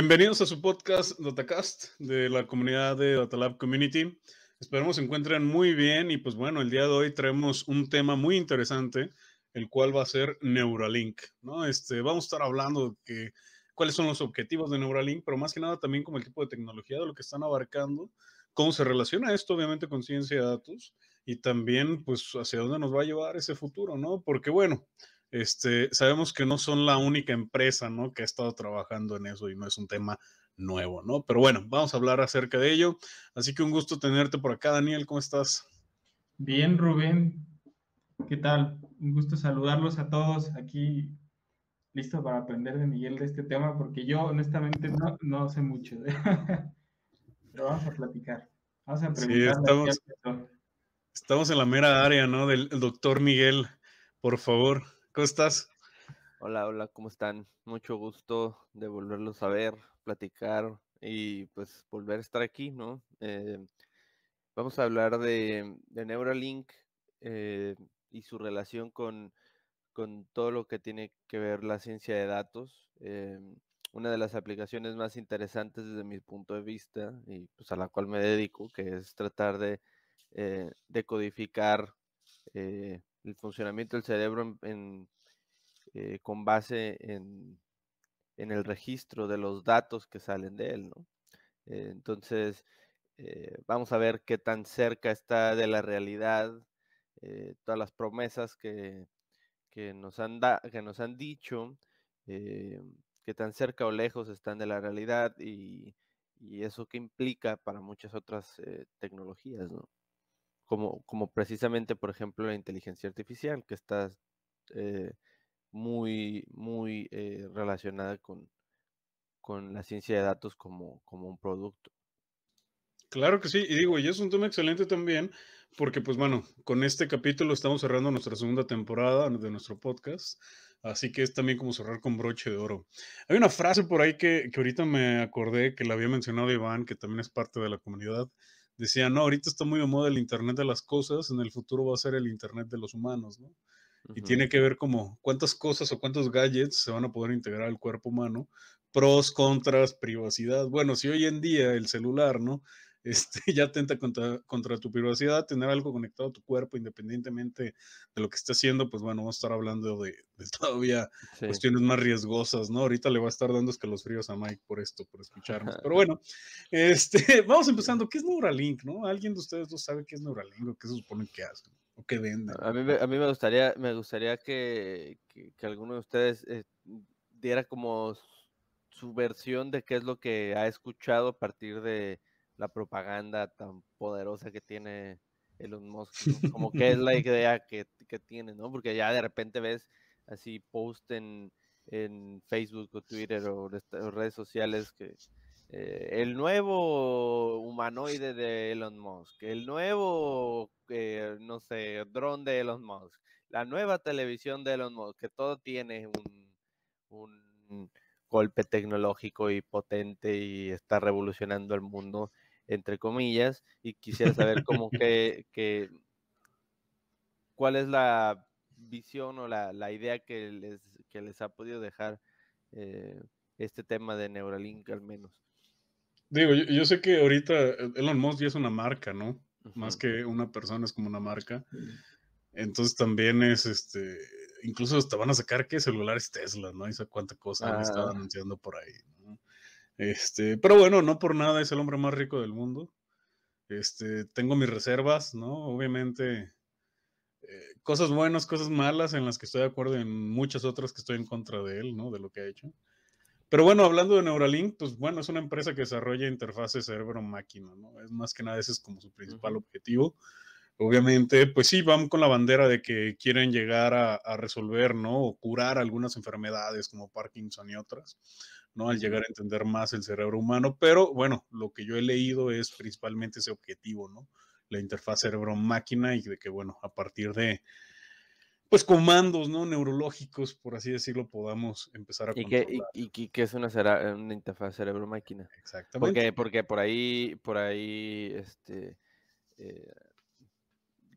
Bienvenidos a su podcast DataCast de la comunidad de DataLab Community. Esperemos se encuentren muy bien y pues bueno, el día de hoy traemos un tema muy interesante, el cual va a ser Neuralink, ¿no? Este, vamos a estar hablando de cuáles son los objetivos de Neuralink, pero más que nada también como el tipo de tecnología de lo que están abarcando, cómo se relaciona esto obviamente con ciencia de datos y también pues hacia dónde nos va a llevar ese futuro, ¿no? Porque bueno, este, sabemos que no son la única empresa, ¿no? Que ha estado trabajando en eso y no es un tema nuevo, ¿no? Pero bueno, vamos a hablar acerca de ello. Así que un gusto tenerte por acá, Daniel, ¿cómo estás? Bien, Rubén, ¿qué tal? Un gusto saludarlos a todos aquí, listo para aprender de Miguel de este tema, porque yo honestamente no, no sé mucho, pero vamos a platicar, vamos a preguntar. estamos, estamos en la mera área, ¿no? Del doctor Miguel, por favor. ¿Cómo estás? Hola, hola, ¿cómo están? Mucho gusto de volverlos a ver, platicar y pues volver a estar aquí, ¿no? Eh, vamos a hablar de, Neuralink eh, y su relación con, todo lo que tiene que ver la ciencia de datos. Eh, una de las aplicaciones más interesantes desde mi punto de vista y pues a la cual me dedico, que es tratar de decodificar el funcionamiento del cerebro eh, con base en, el registro de los datos que salen de él, ¿no? Eh, entonces, eh, vamos a ver qué tan cerca está de la realidad todas las promesas que, nos, han que nos han dicho, qué tan cerca o lejos están de la realidad y, y eso que implica para muchas otras tecnologías, ¿no? como, como precisamente, por ejemplo, la inteligencia artificial, que está eh, muy, muy eh, relacionada con, la ciencia de datos como, como un producto. Claro que sí, y digo, y es un tema excelente también, porque pues bueno, con este capítulo estamos cerrando nuestra segunda temporada de nuestro podcast, así que es también como cerrar con broche de oro. Hay una frase por ahí que, que ahorita me acordé que la había mencionado Iván, que también es parte de la comunidad, decían, no, ahorita está muy de moda el Internet de las cosas, en el futuro va a ser el Internet de los humanos, ¿no? Y tiene que ver como cuántas cosas o cuántos gadgets se van a poder integrar al cuerpo humano, pros, contras, privacidad. Bueno, si hoy en día el celular, ¿no? Este, ya atenta contra, tu privacidad, tener algo conectado a tu cuerpo independientemente de lo que esté haciendo, pues bueno, vamos a estar hablando de, todavía cuestiones más riesgosas, ¿no? Ahorita le va a estar dando escalofríos a Mike por esto, por escucharnos. Pero bueno, este, vamos empezando. ¿Qué es Neuralink, no? ¿Alguien de ustedes no sabe qué es Neuralink o qué se supone que hace? ¿O qué venden? A mí, me gustaría, me gustaría que, que, alguno de ustedes eh, diera como su versión de qué es lo que ha escuchado a partir de la propaganda tan poderosa que tiene Elon Musk, como que es la idea que, tiene, ¿no? Porque ya de repente ves así post en, Facebook o Twitter o, redes sociales que eh, el nuevo humanoide de Elon Musk, el nuevo, eh, no sé, dron de Elon Musk, la nueva televisión de Elon Musk, que todo tiene un, un golpe tecnológico y potente y está revolucionando el mundo entre comillas, y quisiera saber cómo que, cuál es la visión o la, idea que les, que les, ha podido dejar eh, este tema de Neuralink al menos. Digo, yo, sé que ahorita Elon Musk ya es una marca, ¿no? Más que una persona, es como una marca. Entonces también es este, incluso te van a sacar que celulares Tesla, ¿no? Y cuánta cosa ah. anunciando por ahí. Este, pero bueno, no por nada es el hombre más rico del mundo. Este, tengo mis reservas, ¿no? Obviamente, eh, cosas buenas, cosas malas en las que estoy de acuerdo en muchas otras que estoy en contra de él, ¿no? De lo que ha hecho. Pero bueno, hablando de Neuralink, pues bueno, es una empresa que desarrolla interfaces cerebro-máquina, ¿no? Es más que nada ese es como su principal objetivo. Obviamente, pues sí, van con la bandera de que quieren llegar a, a resolver, ¿no? O curar algunas enfermedades como Parkinson y otras al llegar a entender más el cerebro humano, pero bueno, lo que yo he leído es principalmente ese objetivo, ¿no? La interfaz cerebro-máquina y de que, bueno, a partir de, pues, comandos, ¿no? Neurológicos, por así decirlo, podamos empezar a ¿Y y, es una, interfaz cerebro-máquina. Exactamente. Porque, porque por ahí, por ahí, este, eh,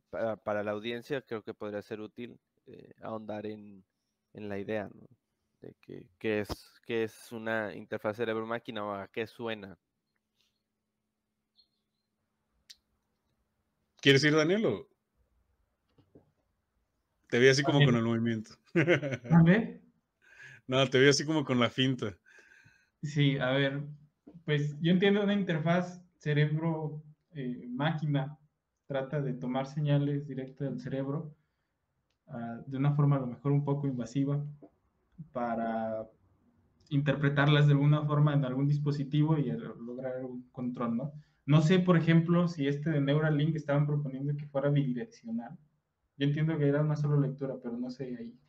para, la audiencia creo que podría ser útil eh, ahondar en, en la idea, ¿no? de este, que, es, que es una interfaz cerebro-máquina o a qué suena. ¿Quieres ir, Daniel? Te vi así como con el movimiento. no, te vi así como con la finta. Sí, a ver, pues yo entiendo una interfaz cerebro-máquina, eh, trata de tomar señales directas del cerebro ah, de una forma a lo mejor un poco invasiva para interpretarlas de alguna forma en algún dispositivo y lograr un control, ¿no? No sé, por ejemplo, si este de Neuralink estaban proponiendo que fuera bidireccional. Yo entiendo que era una solo lectura, pero no sé ahí.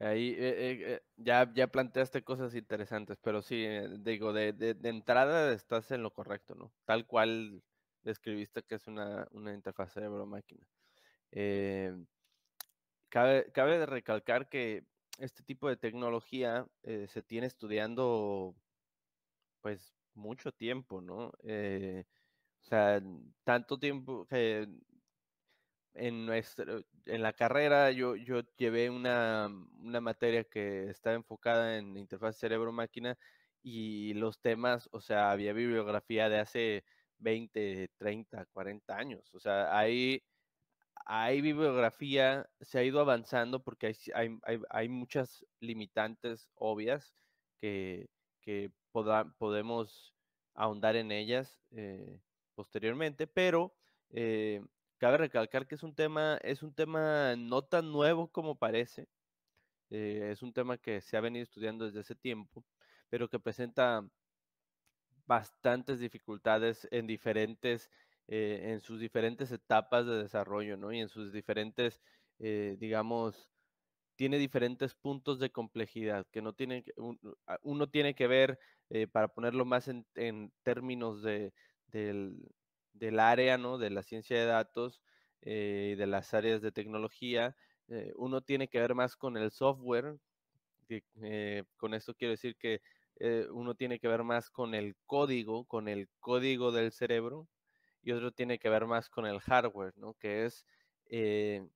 Ahí eh, eh, eh, ya, ya planteaste cosas interesantes, pero sí, digo, de, de, entrada estás en lo correcto, ¿no? Tal cual describiste que es una, una interfaz cerebro-máquina. Cabe, recalcar que este tipo de tecnología eh, se tiene estudiando pues mucho tiempo, ¿no? Eh, o sea, tanto tiempo que en, nuestra, en la carrera yo, yo llevé una, materia que estaba enfocada en interfaz cerebro-máquina y los temas, o sea, había bibliografía de hace 20, 30, 40 años. O sea, hay hay bibliografía, se ha ido avanzando porque hay, muchas limitantes obvias que, podemos ahondar en ellas eh, posteriormente, pero eh, cabe recalcar que es un tema, es un tema no tan nuevo como parece. Eh, es un tema que se ha venido estudiando desde ese tiempo, pero que presenta bastantes dificultades en diferentes eh, en sus diferentes etapas de desarrollo, ¿no? Y en sus diferentes, eh, digamos, tiene diferentes puntos de complejidad que no uno tiene que ver, eh, para ponerlo más en, términos de, del, área, ¿no? De la ciencia de datos y de las áreas de tecnología, uno tiene que ver más con el software, con esto quiero decir que uno tiene que ver más con el código, con el código del cerebro, y otro tiene que ver más con el hardware, ¿no? Que es eh,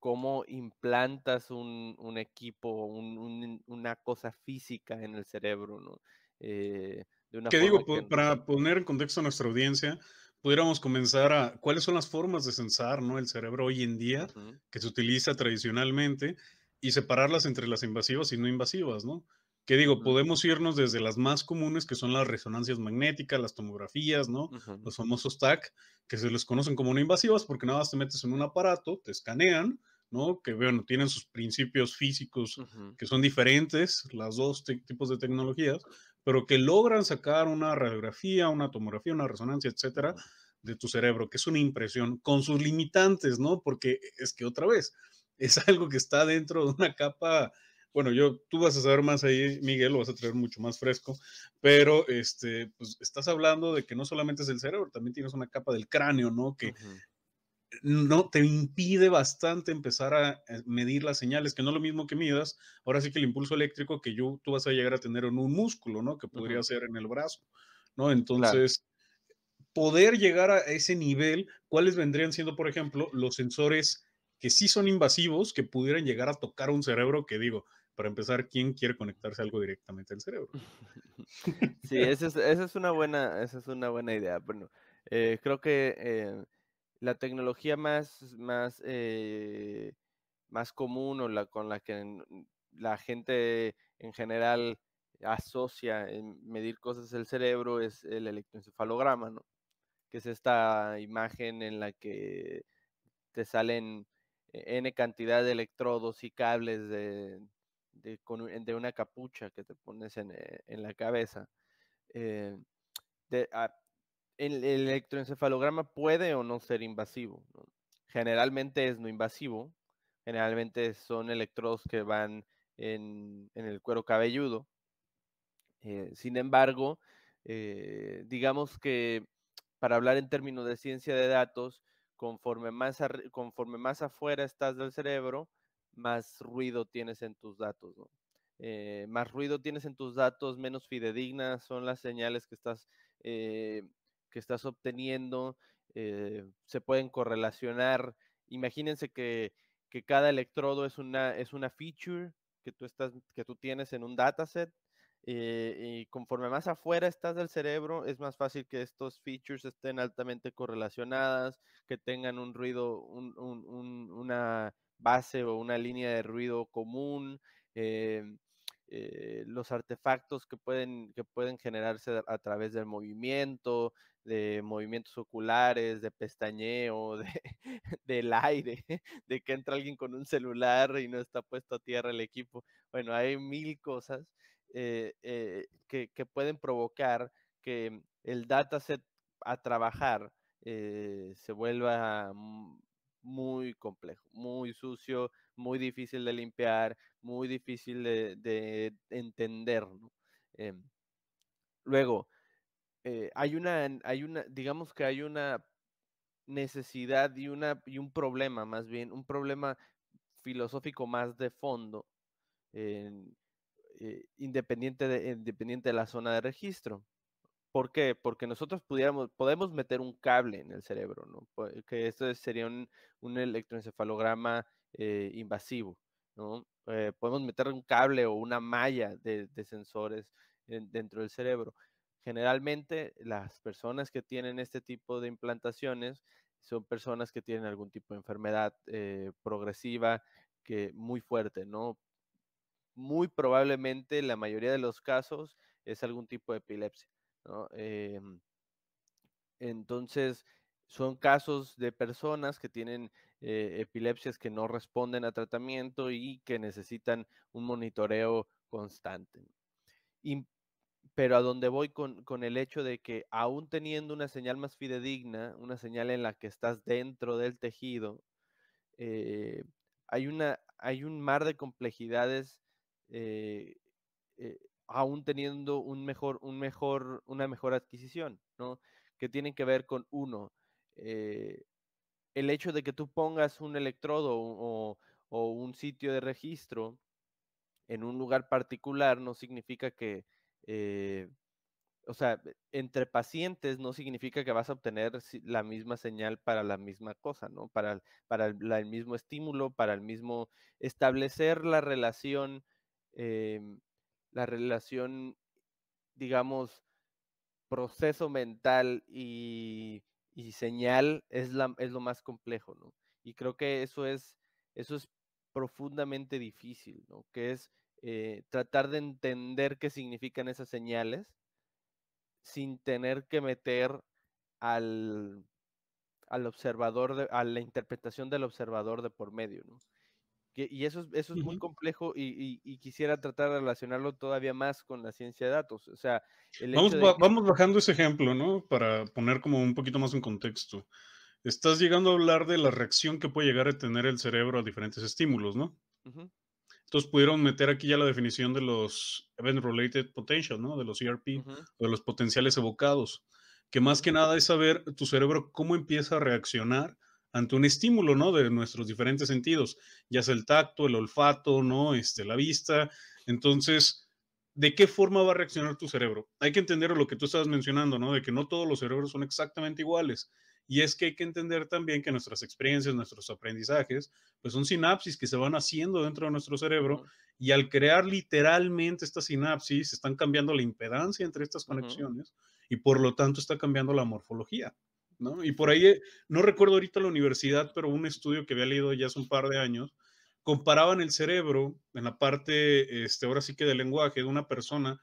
cómo implantas un, equipo, una cosa física en el cerebro, ¿no? Eh, ¿Qué digo? Para poner en contexto a nuestra audiencia, pudiéramos comenzar a cuáles son las formas de censar, ¿no? El cerebro hoy en día, que se utiliza tradicionalmente, y separarlas entre las invasivas y no invasivas, ¿no? Que digo, podemos irnos desde las más comunes, que son las resonancias magnéticas, las tomografías, ¿no? Los famosos TAC, que se les conocen como no invasivas porque nada más te metes en un aparato, te escanean, ¿no? Que, bueno, tienen sus principios físicos que son diferentes, las dos tipos de tecnologías, pero que logran sacar una radiografía, una tomografía, una resonancia, etcétera, de tu cerebro, que es una impresión con sus limitantes, ¿no? Porque eh, es que otra vez, es algo que está dentro de una capa bueno, yo, tú vas a saber más ahí, Miguel, lo vas a traer mucho más fresco, pero este, pues, estás hablando de que no solamente es el cerebro, también tienes una capa del cráneo, ¿no? Que no te impide bastante empezar a eh, medir las señales, que no es lo mismo que midas, ahora sí que el impulso eléctrico que yo, tú vas a llegar a tener en un músculo, ¿no? Que podría ser en el brazo, ¿no? Entonces... Poder llegar a ese nivel, ¿cuáles vendrían siendo, por ejemplo, los sensores que sí son invasivos, que pudieran llegar a tocar un cerebro que digo, para empezar, ¿quién quiere conectarse algo directamente al cerebro? Sí, esa es, una, buena, esa es una buena idea. Bueno, eh, creo que eh, la tecnología más, más, eh, más común o la, con la que la gente en general asocia en medir cosas del cerebro es el electroencefalograma, ¿no? Que es esta imagen en la que te salen n cantidad de electrodos y cables de, de, con, una capucha que te pones en, eh, la cabeza. Eh, ah, el, electroencefalograma puede o no ser invasivo. Generalmente es no invasivo, generalmente son electrodos que van en, el cuero cabelludo. Eh, sin embargo, digamos que para hablar en términos de ciencia de datos, conforme más, conforme más afuera estás del cerebro, más ruido tienes en tus datos, eh, más ruido tienes en tus datos, menos fidedignas son las señales que estás, eh, que estás obteniendo, eh, se pueden correlacionar. Imagínense que, cada electrodo es una, es una feature que tú, estás, que tú tienes en un dataset. y conforme más afuera estás del cerebro, es más fácil que estos features estén altamente correlacionadas, que tengan un ruido, una base o una línea de ruido común, em, eh, los artefactos que pueden, que pueden generarse a través del movimiento, de movimientos oculares, de pestañeo, del aire, de que entra alguien con un celular y no está puesto a tierra el equipo. Bueno, hay mil cosas eh, eh, que, que, pueden provocar que el dataset a trabajar se vuelva mm, muy complejo, muy sucio, muy difícil de limpiar, muy difícil de, entender. Em, luego, eh, hay, una, hay una, digamos que hay una necesidad y, una, y un problema, más bien, un problema filosófico más de fondo, eh, independiente, independiente de la zona de registro. ¿Por qué? Porque nosotros pudiéramos, podemos meter un cable en el cerebro, ¿no? Que esto sería un, electroencefalograma eh, invasivo, ¿no? Eh, podemos meter un cable o una malla de, sensores dentro del cerebro. Generalmente las personas que tienen este tipo de implantaciones son personas que tienen algún tipo de enfermedad eh, progresiva que muy fuerte, ¿no? Muy probablemente la mayoría de los casos es algún tipo de epilepsia. Em, entonces, son casos de personas que tienen eh, epilepsias que no responden a tratamiento y que necesitan un monitoreo constante. pero a donde voy con, el hecho de que aún teniendo una señal más fidedigna, una señal en la que estás dentro del tejido, eh, hay, un mar de complejidades eh, eh aún teniendo un mejor, un mejor, una mejor adquisición, ¿no? Que tienen que ver con uno. Eh, el hecho de que tú pongas un electrodo o, un sitio de registro en un lugar particular no significa que, eh, o sea, entre pacientes no significa que vas a obtener la misma señal para la misma cosa, ¿no? Para, para el, mismo estímulo, para el mismo establecer la relación. Em, la relación, digamos, proceso mental y, señal es, la, es lo más complejo, ¿no? Y creo que eso es, eso es profundamente difícil, ¿no? Que es eh, tratar de entender qué significan esas señales sin tener que meter al, al observador, a la interpretación del observador de por medio, ¿no? y eso es, eso es muy complejo y, quisiera tratar de relacionarlo todavía más con la ciencia de datos. O sea, vamos, bajando ese ejemplo, ¿no? Para poner como un poquito más en contexto. Estás llegando a hablar de la reacción que puede llegar a tener el cerebro a diferentes estímulos, ¿no? Entonces pudieron meter aquí ya la definición de los event-related potentials, ¿no? De los ERP, o de los potenciales evocados, que más que nada es saber tu cerebro cómo empieza a reaccionar ante un estímulo, ¿no? De nuestros diferentes sentidos, ya sea el tacto, el olfato, ¿no? Este, la vista. Entonces, ¿de qué forma va a reaccionar tu cerebro? Hay que entender lo que tú estabas mencionando, ¿no? De que no todos los cerebros son exactamente iguales. Y es que hay que entender también que nuestras experiencias, nuestros aprendizajes, pues son sinapsis que se van haciendo dentro de nuestro cerebro y al crear literalmente estas sinapsis, están cambiando la impedancia entre estas conexiones y por lo tanto está cambiando la morfología. Y por ahí, eh, no recuerdo ahorita la universidad, pero un estudio que había leído ya hace un par de años, comparaban el cerebro en la parte, este, ahora sí que del lenguaje de una persona,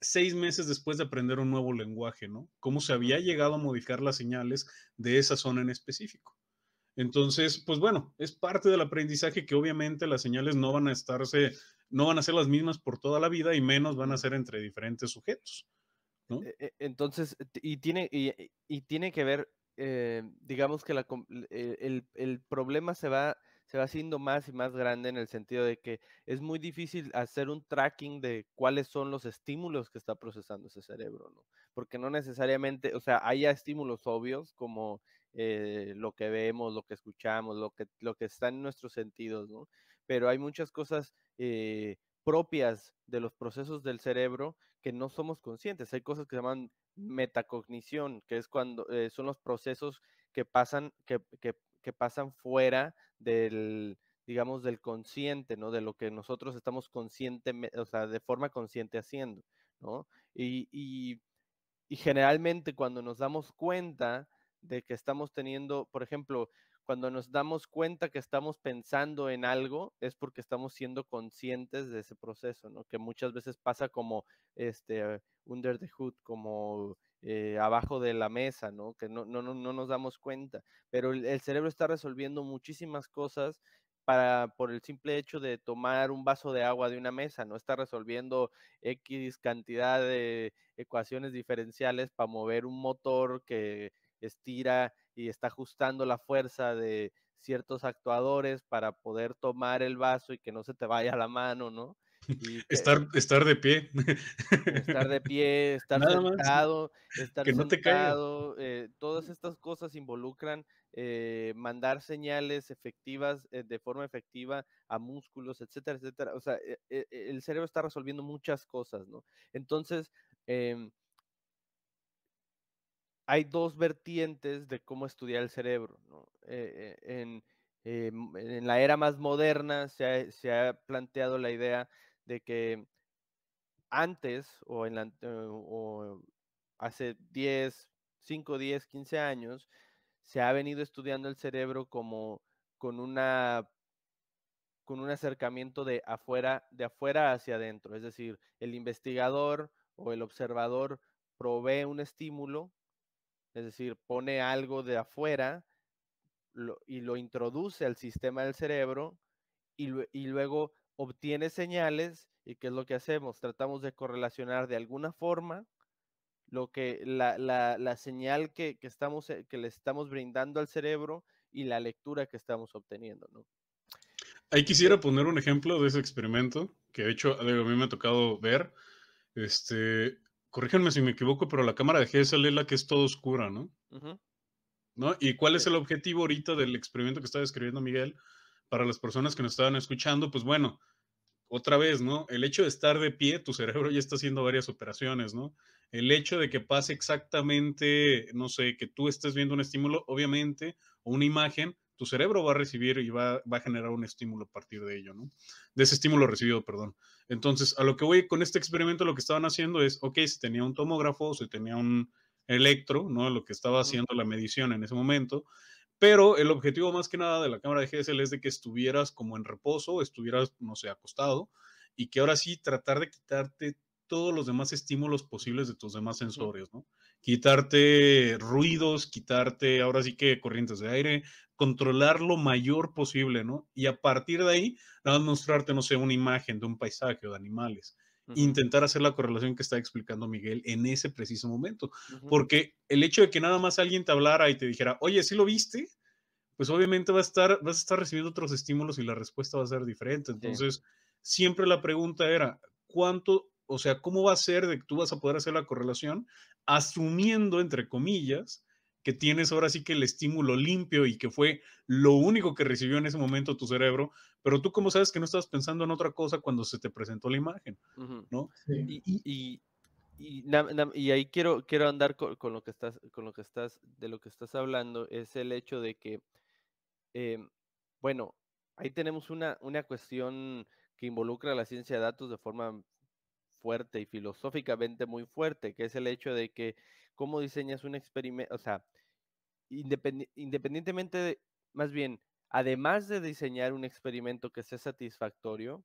seis meses después de aprender un nuevo lenguaje, ¿no? Cómo se había llegado a modificar las señales de esa zona en específico. Entonces, pues bueno, es parte del aprendizaje que obviamente las señales no van a estarse, no van a ser las mismas por toda la vida y menos van a ser entre diferentes sujetos. E, e, entonces, y tiene, e, y, tiene que ver, eh, digamos que el, problema se va, se va haciendo más y más grande en el sentido de que es muy difícil hacer un tracking de cuáles son los estímulos que está procesando ese cerebro, ¿no? Porque no necesariamente, o sea, haya estímulos obvios como eh, lo que vemos, lo que escuchamos, lo que, lo que está en nuestros sentidos, ¿no? Pero hay muchas cosas... Eh, propias de los procesos del cerebro que no somos conscientes. Hay cosas que se llaman metacognición, que es cuando eh, son los procesos que pasan, que, que, pasan fuera del, digamos, del consciente, ¿no? De lo que nosotros estamos conscientemente, o sea, de forma consciente haciendo, Y, y, generalmente cuando nos damos cuenta de que estamos teniendo, por ejemplo, cuando nos damos cuenta que estamos pensando en algo, es porque estamos siendo conscientes de ese proceso, ¿no? Que muchas veces pasa como este under the hood, como eh, abajo de la mesa, ¿no? Que no, no, no, nos damos cuenta. Pero el, cerebro está resolviendo muchísimas cosas para, por el simple hecho de tomar un vaso de agua de una mesa, no está resolviendo X cantidad de ecuaciones diferenciales para mover un motor que estira y está ajustando la fuerza de ciertos actuadores para poder tomar el vaso y que no se te vaya la mano, ¿no? estar, estar de pie. Estar de pie, estar sentado, estar sentado, eh, todas estas cosas involucran eh, mandar señales efectivas, eh, de forma efectiva a músculos, etcétera, etcétera. O sea, e, e, el cerebro está resolviendo muchas cosas, ¿no? Entonces, em, hay dos vertientes de cómo estudiar el cerebro. Eh, eh, eh, en, la era más moderna se ha, planteado la idea de que antes o, hace 10, 5, 10, 15 años, se ha venido estudiando el cerebro como con una con un acercamiento de afuera, de afuera hacia adentro. Es decir, el investigador o el observador provee un estímulo es decir, pone algo de afuera y lo introduce al sistema del cerebro y, luego obtiene señales y qué es lo que hacemos, tratamos de correlacionar de alguna forma lo que la, señal que, estamos, que le estamos brindando al cerebro y la lectura que estamos obteniendo, Ahí quisiera poner un ejemplo de ese experimento que de hecho a mí me ha tocado ver. Este, corríjanme si me equivoco, pero la cámara de GSL es la que es todo oscura, ¿no? ¿No? ¿Y cuál es el objetivo ahorita del experimento que está describiendo Miguel? Para las personas que nos estaban escuchando, pues bueno, otra vez, ¿no? El hecho de estar de pie, tu cerebro ya está haciendo varias operaciones, ¿no? El hecho de que pase exactamente, no sé, que tú estés viendo un estímulo, obviamente, o una imagen, tu cerebro va a recibir y va a generar un estímulo a partir de ello, ¿no? De ese estímulo recibido, perdón. Entonces, a lo que voy con este experimento, lo que estaban haciendo es, ok, se tenía un tomógrafo, se tenía un electro, ¿no? Lo que estaba haciendo la medición en ese momento, pero el objetivo más que nada de la cámara de GSL es de que estuvieras como en reposo, estuvieras, no sé, acostado, y que ahora sí tratar de quitarte todos los demás estímulos posibles de tus demás sensorios, ¿no? Quitarte ruidos, quitarte ahora sí que corrientes de aire, controlar lo mayor posible, ¿no? Y a partir de ahí, nada mostrarte, no sé, una imagen de un paisaje o de animales. Intentar hacer la correlación que está explicando Miguel en ese preciso momento. Porque el hecho de que nada más alguien te hablara y te dijera, oye, ¿sí lo viste? Pues obviamente va a estar, vas a estar recibiendo otros estímulos y la respuesta va a ser diferente. Entonces, siempre la pregunta era, ¿cuánto o sea, ¿cómo va a ser de que tú vas a poder hacer la correlación asumiendo, entre comillas, que tienes ahora sí que el estímulo limpio y que fue lo único que recibió en ese momento tu cerebro, pero tú cómo sabes que no estabas pensando en otra cosa cuando se te presentó la imagen, ¿no? Y, y, ahí quiero, quiero andar con, lo que estás, con lo que estás, de lo que estás hablando, es el hecho de que, em, bueno, ahí tenemos una, una cuestión que involucra la ciencia de datos de forma fuerte y filosóficamente muy fuerte, que es el hecho de que cómo diseñas un experimento, o sea, independientemente, más bien, además de diseñar un experimento que sea satisfactorio,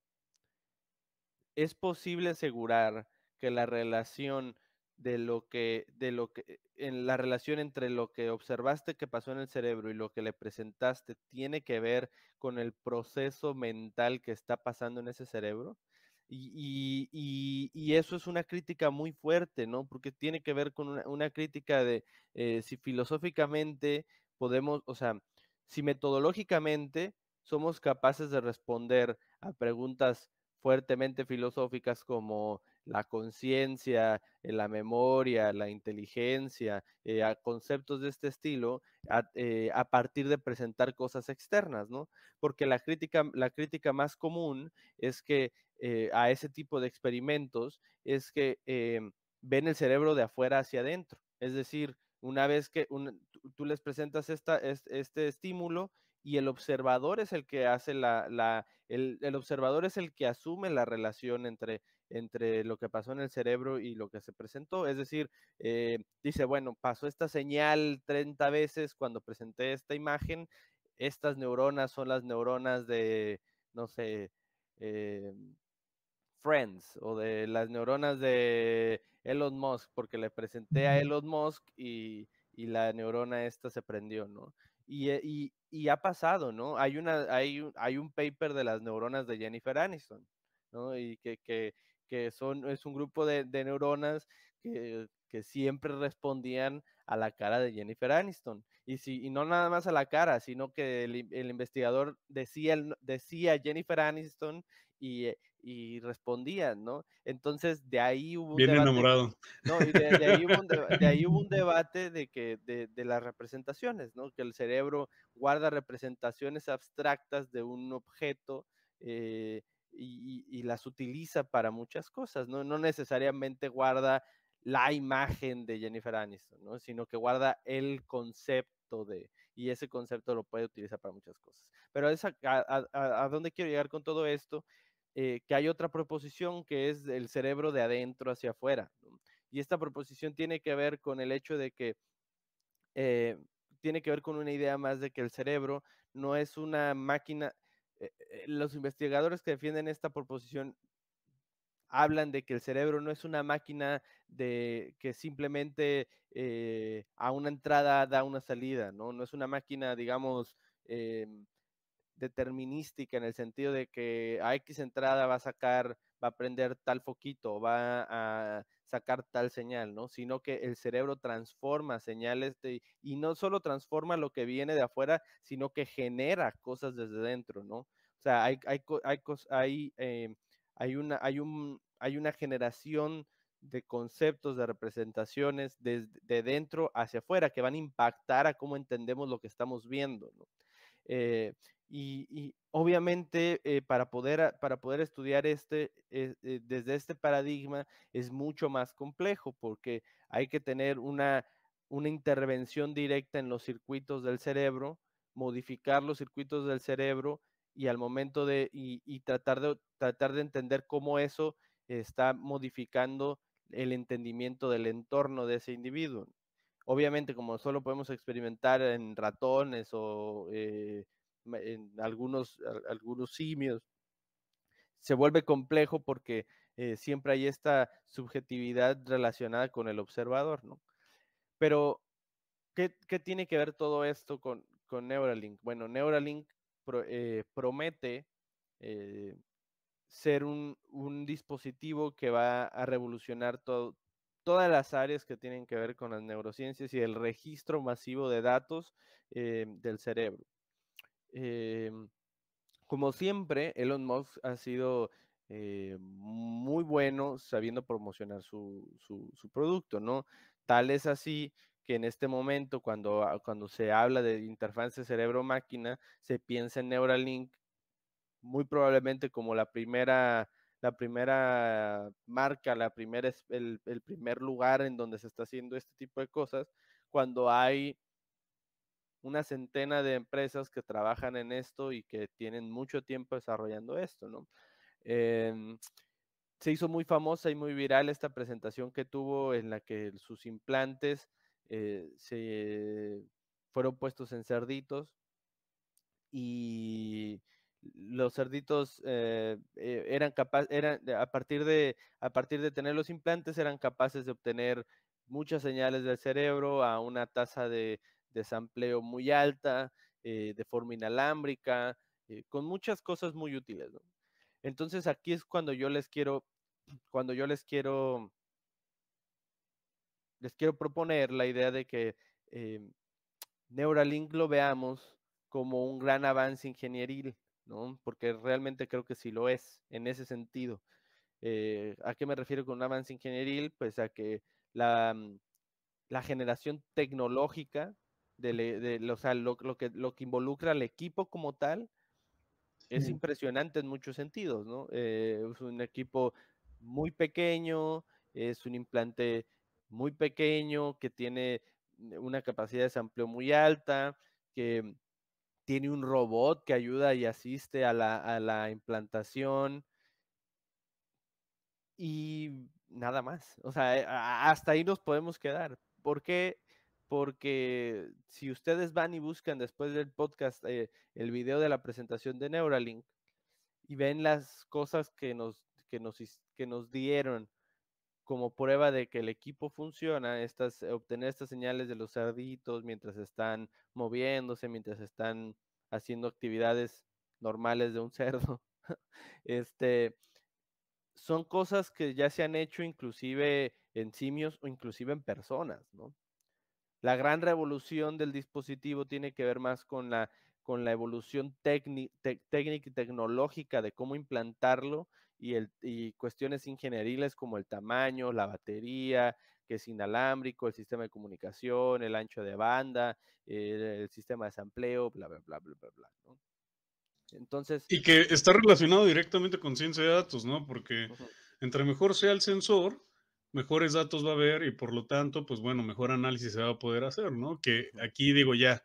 es posible asegurar que la relación de lo que, de lo que, en la relación entre lo que observaste que pasó en el cerebro y lo que le presentaste tiene que ver con el proceso mental que está pasando en ese cerebro. Y, eso es una crítica muy fuerte, ¿no? Porque tiene que ver con una, crítica de eh, si filosóficamente podemos, o sea, si metodológicamente somos capaces de responder a preguntas fuertemente filosóficas como la conciencia, la memoria, la inteligencia, eh, a conceptos de este estilo, eh, a, partir de presentar cosas externas, ¿no? Porque la crítica, la crítica más común es que eh, a ese tipo de experimentos es que em, ven el cerebro de afuera hacia adentro. Es decir, una vez que tú les presentas este, estímulo y el observador es el que hace la, el, observador es el que asume la relación entre, entre lo que pasó en el cerebro y lo que se presentó. Es decir, eh, dice, bueno, pasó esta señal 30 veces cuando presenté esta imagen, estas neuronas son las neuronas de, no sé, em, Friends o de las neuronas de Elon Musk, porque le presenté a Elon Musk y, la neurona esta se prendió, ¿no? Eh, y, y, ha pasado, ¿no? Hay, una, hay, un, hay paper de las neuronas de Jennifer Aniston, ¿no? Y que, son, es un grupo de, neuronas que, siempre respondían a la cara de Jennifer Aniston. Y, si, y no nada más a la cara, sino que el, investigador decía, decía Jennifer Aniston y, eh, y respondían, ¿no? Entonces, de ahí hubo un Bien debate, enamorado. No, y de, ahí hubo un debate de, que, de, las representaciones, ¿no? Que el cerebro guarda representaciones abstractas de un objeto eh, y, las utiliza para muchas cosas, ¿no? No necesariamente guarda la imagen de Jennifer Aniston, ¿no? Sino que guarda el concepto de, y ese concepto lo puede utilizar para muchas cosas. Pero a dónde quiero llegar con todo esto eh, que hay otra proposición que es el cerebro de adentro hacia afuera. Y esta proposición tiene que ver con el hecho de que eh, tiene que ver con una idea más de que el cerebro no es una máquina. Eh, los investigadores que defienden esta proposición hablan de que el cerebro no es una máquina de que simplemente a una entrada da una salida, ¿no? No es una máquina, digamos, em, determinística en el sentido de que a X entrada va a sacar, va a prender tal foquito, va a sacar tal señal, ¿no? Sino que el cerebro transforma señales y no solo transforma lo que viene de afuera, sino que genera cosas desde dentro, ¿no? O sea, hay, hay, hay, eh, hay, una, hay, un, hay una generación de conceptos, de representaciones desde de dentro hacia afuera que van a impactar a cómo entendemos lo que estamos viendo, ¿no? Eh, y, obviamente eh, para, poder, para poder estudiar este, eh, eh, desde este paradigma es mucho más complejo porque hay que tener una, intervención directa en los circuitos del cerebro, modificar los circuitos del cerebro y al momento de, y, tratar de, tratar de entender cómo eso está modificando el entendimiento del entorno de ese individuo. Obviamente, como solo podemos experimentar en ratones o en algunos, algunos simios. Se vuelve complejo porque eh, siempre hay esta subjetividad relacionada con el observador, ¿no? Pero, ¿qué, tiene que ver todo esto con, con Neuralink? Bueno, Neuralink eh, promete eh, ser un, dispositivo que va a revolucionar todo, todas las áreas que tienen que ver con las neurociencias y el registro masivo de datos del cerebro. Em, como siempre, Elon Musk ha sido eh, muy bueno sabiendo promocionar su, producto, ¿no? Tal es así que en este momento, cuando, ah, cuando se habla de interfaz cerebro-máquina, se piensa en Neuralink muy probablemente como la primera, la primera marca, la primera, el primer lugar en donde se está haciendo este tipo de cosas, cuando hay una centena de empresas que trabajan en esto y que tienen mucho tiempo desarrollando esto, em, se hizo muy famosa y muy viral esta presentación que tuvo en la que sus implantes eh, fueron puestos en cerditos y los cerditos eh, eh, eran capaces, eran, a, a partir de tener los implantes, eran capaces de obtener muchas señales del cerebro a una tasa de desampleo muy alta, eh, de forma inalámbrica, eh, con muchas cosas muy útiles. Entonces aquí es cuando yo les quiero, cuando yo les quiero, les quiero proponer la idea de que em, Neuralink lo veamos como un gran avance ingenieril, Porque realmente creo que sí lo es, en ese sentido. Eh, ¿A qué me refiero con un avance ingenieril? Pues a que la, mm, la generación tecnológica de, e, lo, que, involucra al equipo como tal, es impresionante en muchos sentidos, eh, es un equipo muy pequeño, es un implante muy pequeño, que tiene una capacidad de sampleo muy alta, que tiene un robot que ayuda y asiste a la, implantación y nada más. O sea, eh, hasta ahí nos podemos quedar. porque porque si ustedes van y buscan después del podcast eh, el video de la presentación de Neuralink y ven las cosas que nos, que nos, que nos dieron como prueba de que el equipo funciona, estas, eh, obtener estas señales de los cerditos mientras están moviéndose, mientras están haciendo actividades normales de un cerdo. este, son cosas que ya se han hecho inclusive en simios o inclusive en personas, ¿no? La gran revolución del dispositivo tiene que ver más con la, con la evolución técnica y tecnológica de cómo implantarlo y, el, y cuestiones ingenieriles como el tamaño, la batería, que es inalámbrico, el sistema de comunicación, el ancho de banda, el sistema de sampleo, bla, bla, bla, bla, bla, Entonces. Y que está relacionado directamente con ciencia de datos, ¿no? Porque entre mejor sea el sensor, mejores datos va a haber y por lo tanto, pues bueno, mejor análisis se va a poder hacer, ¿no? Que aquí digo ya,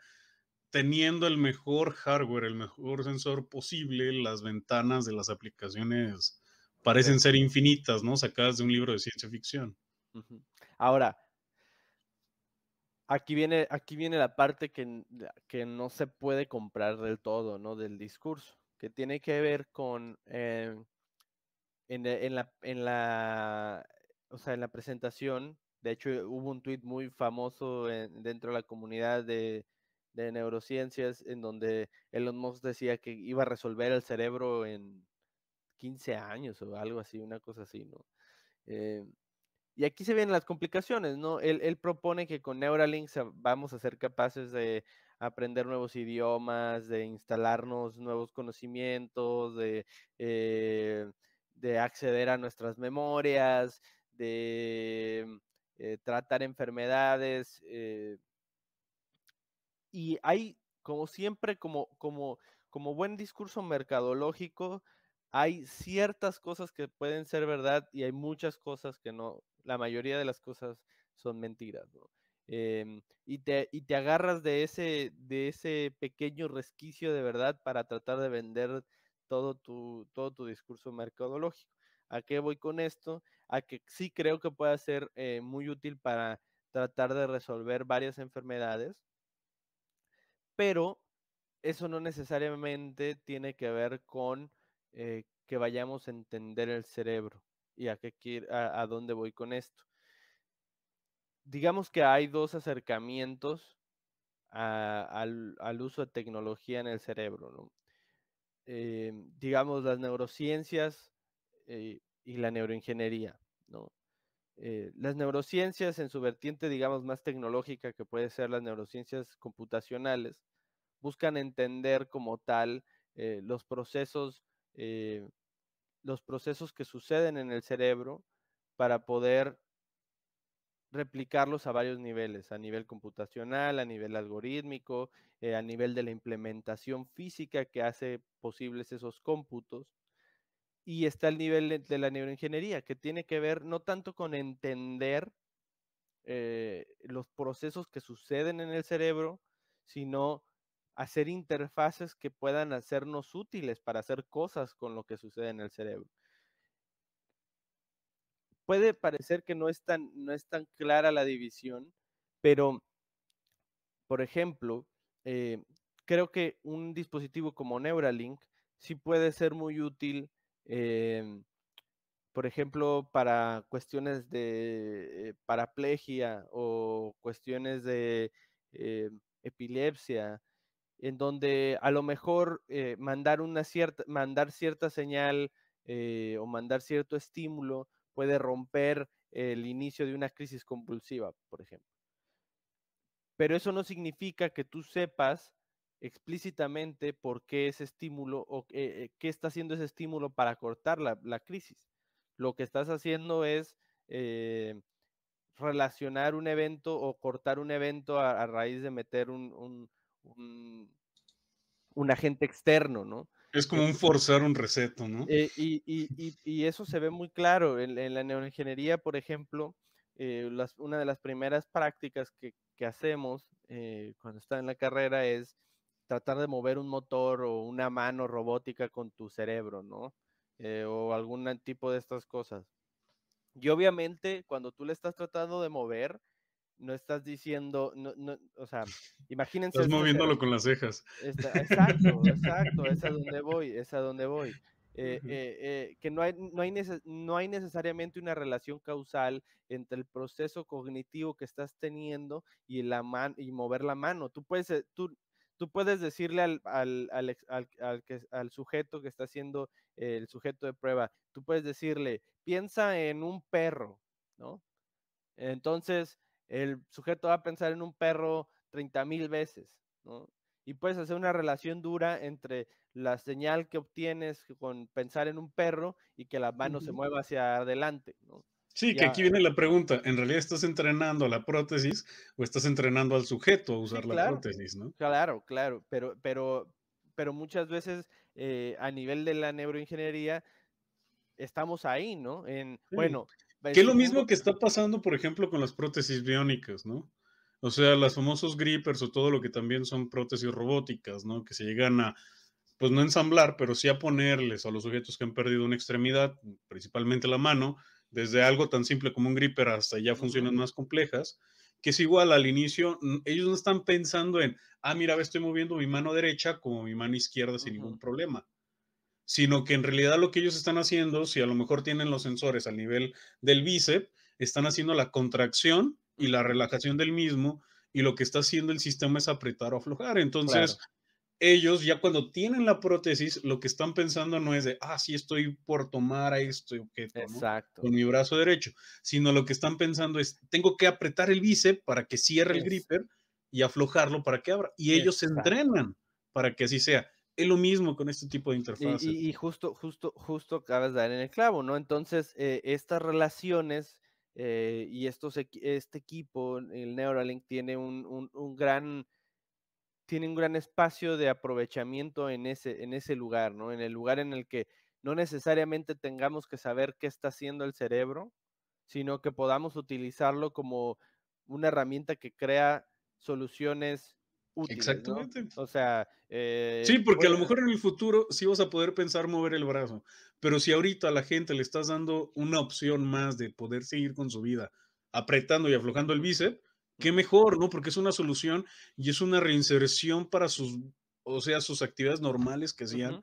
teniendo el mejor hardware, el mejor sensor posible, las ventanas de las aplicaciones parecen ser infinitas, ¿no? Sacadas de un libro de ciencia ficción. Ahora, aquí viene, aquí viene la parte que, que no se puede comprar del todo, ¿no? Del discurso, que tiene que ver con... Eh, en, en la o sea, en la presentación, de hecho eh, hubo un tuit muy famoso dentro de la comunidad de, neurociencias en donde Elon Musk decía que iba a resolver el cerebro en 15 años o algo así, una cosa así, ¿no? Eh, y aquí se ven las complicaciones, ¿no? Él, propone que con Neuralink vamos a ser capaces de aprender nuevos idiomas, de instalarnos nuevos conocimientos, de eh, acceder a nuestras memorias, de mm, eh, tratar enfermedades. Eh, y hay, como siempre, como, como, como buen discurso mercadológico, hay ciertas cosas que pueden ser verdad y hay muchas cosas que no, la mayoría de las cosas son mentiras, em, y, te, te, agarras de ese, de ese pequeño resquicio de verdad para tratar de vender todo todo tu discurso mercadológico. ¿A qué voy con esto? A que sí creo que puede ser eh, muy útil para tratar de resolver varias enfermedades, pero eso no necesariamente tiene que ver con eh, que vayamos a entender el cerebro y a, qué, a, dónde voy con esto. Digamos que hay dos acercamientos al, uso de tecnología en el cerebro. Eh, digamos, las neurociencias eh, y la neuroingeniería, eh, las neurociencias en su vertiente, digamos, más tecnológica, que puede ser las neurociencias computacionales, buscan entender como tal eh, los procesos, los procesos que suceden en el cerebro para poder replicarlos a varios niveles, a nivel computacional, a nivel algorítmico, a nivel de la implementación física que hace posibles esos cómputos y está el nivel de la neuroingeniería, que tiene que ver no tanto con entender eh, los procesos que suceden en el cerebro, sino hacer interfaces que puedan hacernos útiles para hacer cosas con lo que sucede en el cerebro. Puede parecer que no es tan, no es tan clara la división, pero, por ejemplo, eh, creo que un dispositivo como Neuralink sí puede ser muy útil Em, por ejemplo, para cuestiones de eh, paraplegia o cuestiones de eh, epilepsia, en donde a lo mejor eh, mandar una cierta, mandar cierta señal o mandar cierto estímulo puede romper el inicio de una crisis compulsiva, por ejemplo. Pero eso no significa que tú sepas explícitamente por qué ese estímulo o eh, qué está haciendo ese estímulo para cortar la, crisis. Lo que estás haciendo es eh, relacionar un evento o cortar un evento a, raíz de meter un, un, agente externo, ¿no? Es como un forzar un receto, ¿no? Eh, y, y, eso se ve muy claro. En, en la neuroingeniería, por ejemplo, las, una de las primeras prácticas que, que hacemos cuando está en la carrera es tratar de mover un motor o una mano robótica con tu cerebro, ¿no? Eh, o algún tipo de estas cosas. Y obviamente cuando tú le estás tratando de mover, no estás diciendo, o sea, imagínense. Estás moviéndolo con las cejas. exacto, exacto, es a donde voy, es a donde voy. Eh, eh, que no hay, no hay, no, hay necesariamente una relación causal entre el proceso cognitivo que estás teniendo y, la y mover la mano. Tú puedes, tú, tú puedes decirle al, al, sujeto que está haciendo el sujeto de prueba, tú puedes decirle, piensa en un perro, ¿no? Entonces, el sujeto va a pensar en un perro 30 mil veces, ¿no? Y puedes hacer una relación dura entre la señal que obtienes con pensar en un perro y que la mano se mueva hacia adelante, ¿no? Sí, que aquí viene la pregunta. ¿En realidad estás entrenando a la prótesis o estás entrenando al sujeto a usar la prótesis, no? Claro, claro, pero, pero, pero muchas veces eh, a nivel de la neuroingeniería estamos ahí, ¿no? En, Bueno. Pues, que es lo mismo que está pasando, por ejemplo, con las prótesis biónicas, ¿no? O sea, las famosos grippers o todo lo que también son prótesis robóticas, ¿no? Que se llegan a, pues no ensamblar, pero sí a ponerles a los sujetos que han perdido una extremidad, principalmente la mano, desde algo tan simple como un gripper hasta ya funciones más complejas, que es igual al inicio, ellos no están pensando en, ah, mira, estoy moviendo mi mano derecha como mi mano izquierda sin ningún problema, sino que en realidad lo que ellos están haciendo, si a lo mejor tienen los sensores al nivel del bíceps, están haciendo la contracción y la relajación del mismo, y lo que está haciendo el sistema es apretar o aflojar. Entonces, ellos ya cuando tienen la prótesis, lo que están pensando no es de, ah, sí estoy por tomar a esto, objeto Exacto. con mi brazo derecho, sino lo que están pensando es, tengo que apretar el bíceps para que cierre el gripper y aflojarlo para que abra. Y ellos se entrenan para que así sea. Es lo mismo con este tipo de interfaces. Y, justo, justo, justo acabas de dar en el clavo, ¿no? Entonces, eh, estas relaciones eh, y estos, este equipo, el Neuralink, tiene un, un gran tiene un gran espacio de aprovechamiento en ese, en ese lugar, ¿no? En el lugar en el que no necesariamente tengamos que saber qué está haciendo el cerebro, sino que podamos utilizarlo como una herramienta que crea soluciones útiles. Exactamente. O sea. Eh, sí, porque a lo mejor en el futuro sí vas a poder pensar mover el brazo, pero si ahorita a la gente le estás dando una opción más de poder seguir con su vida apretando y aflojando el bíceps, qué mejor, ¿no? Porque es una solución y es una reinserción para sus, o sea, sus actividades normales que hacían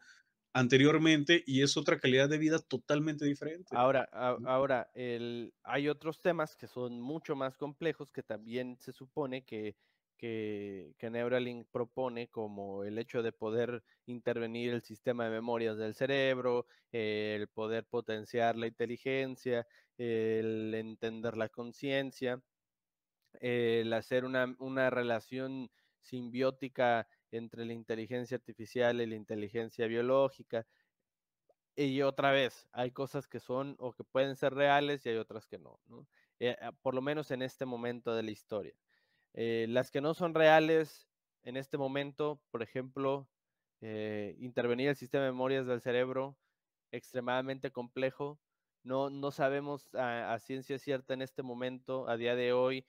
anteriormente y es otra calidad de vida totalmente diferente. Ahora, ahora el, hay otros temas que son mucho más complejos que también se supone que, que, que Neuralink propone, como el hecho de poder intervenir el sistema de memorias del cerebro, el poder potenciar la inteligencia, el entender la conciencia el hacer una, relación simbiótica entre la inteligencia artificial y la inteligencia biológica. Y otra vez, hay cosas que son o que pueden ser reales y hay otras que no, eh, ah, por lo menos en este momento de la historia. Eh, las que no son reales en este momento, por ejemplo, eh, intervenir el sistema de memorias del cerebro, extremadamente complejo. No, no sabemos a ciencia cierta en este momento, a día de hoy,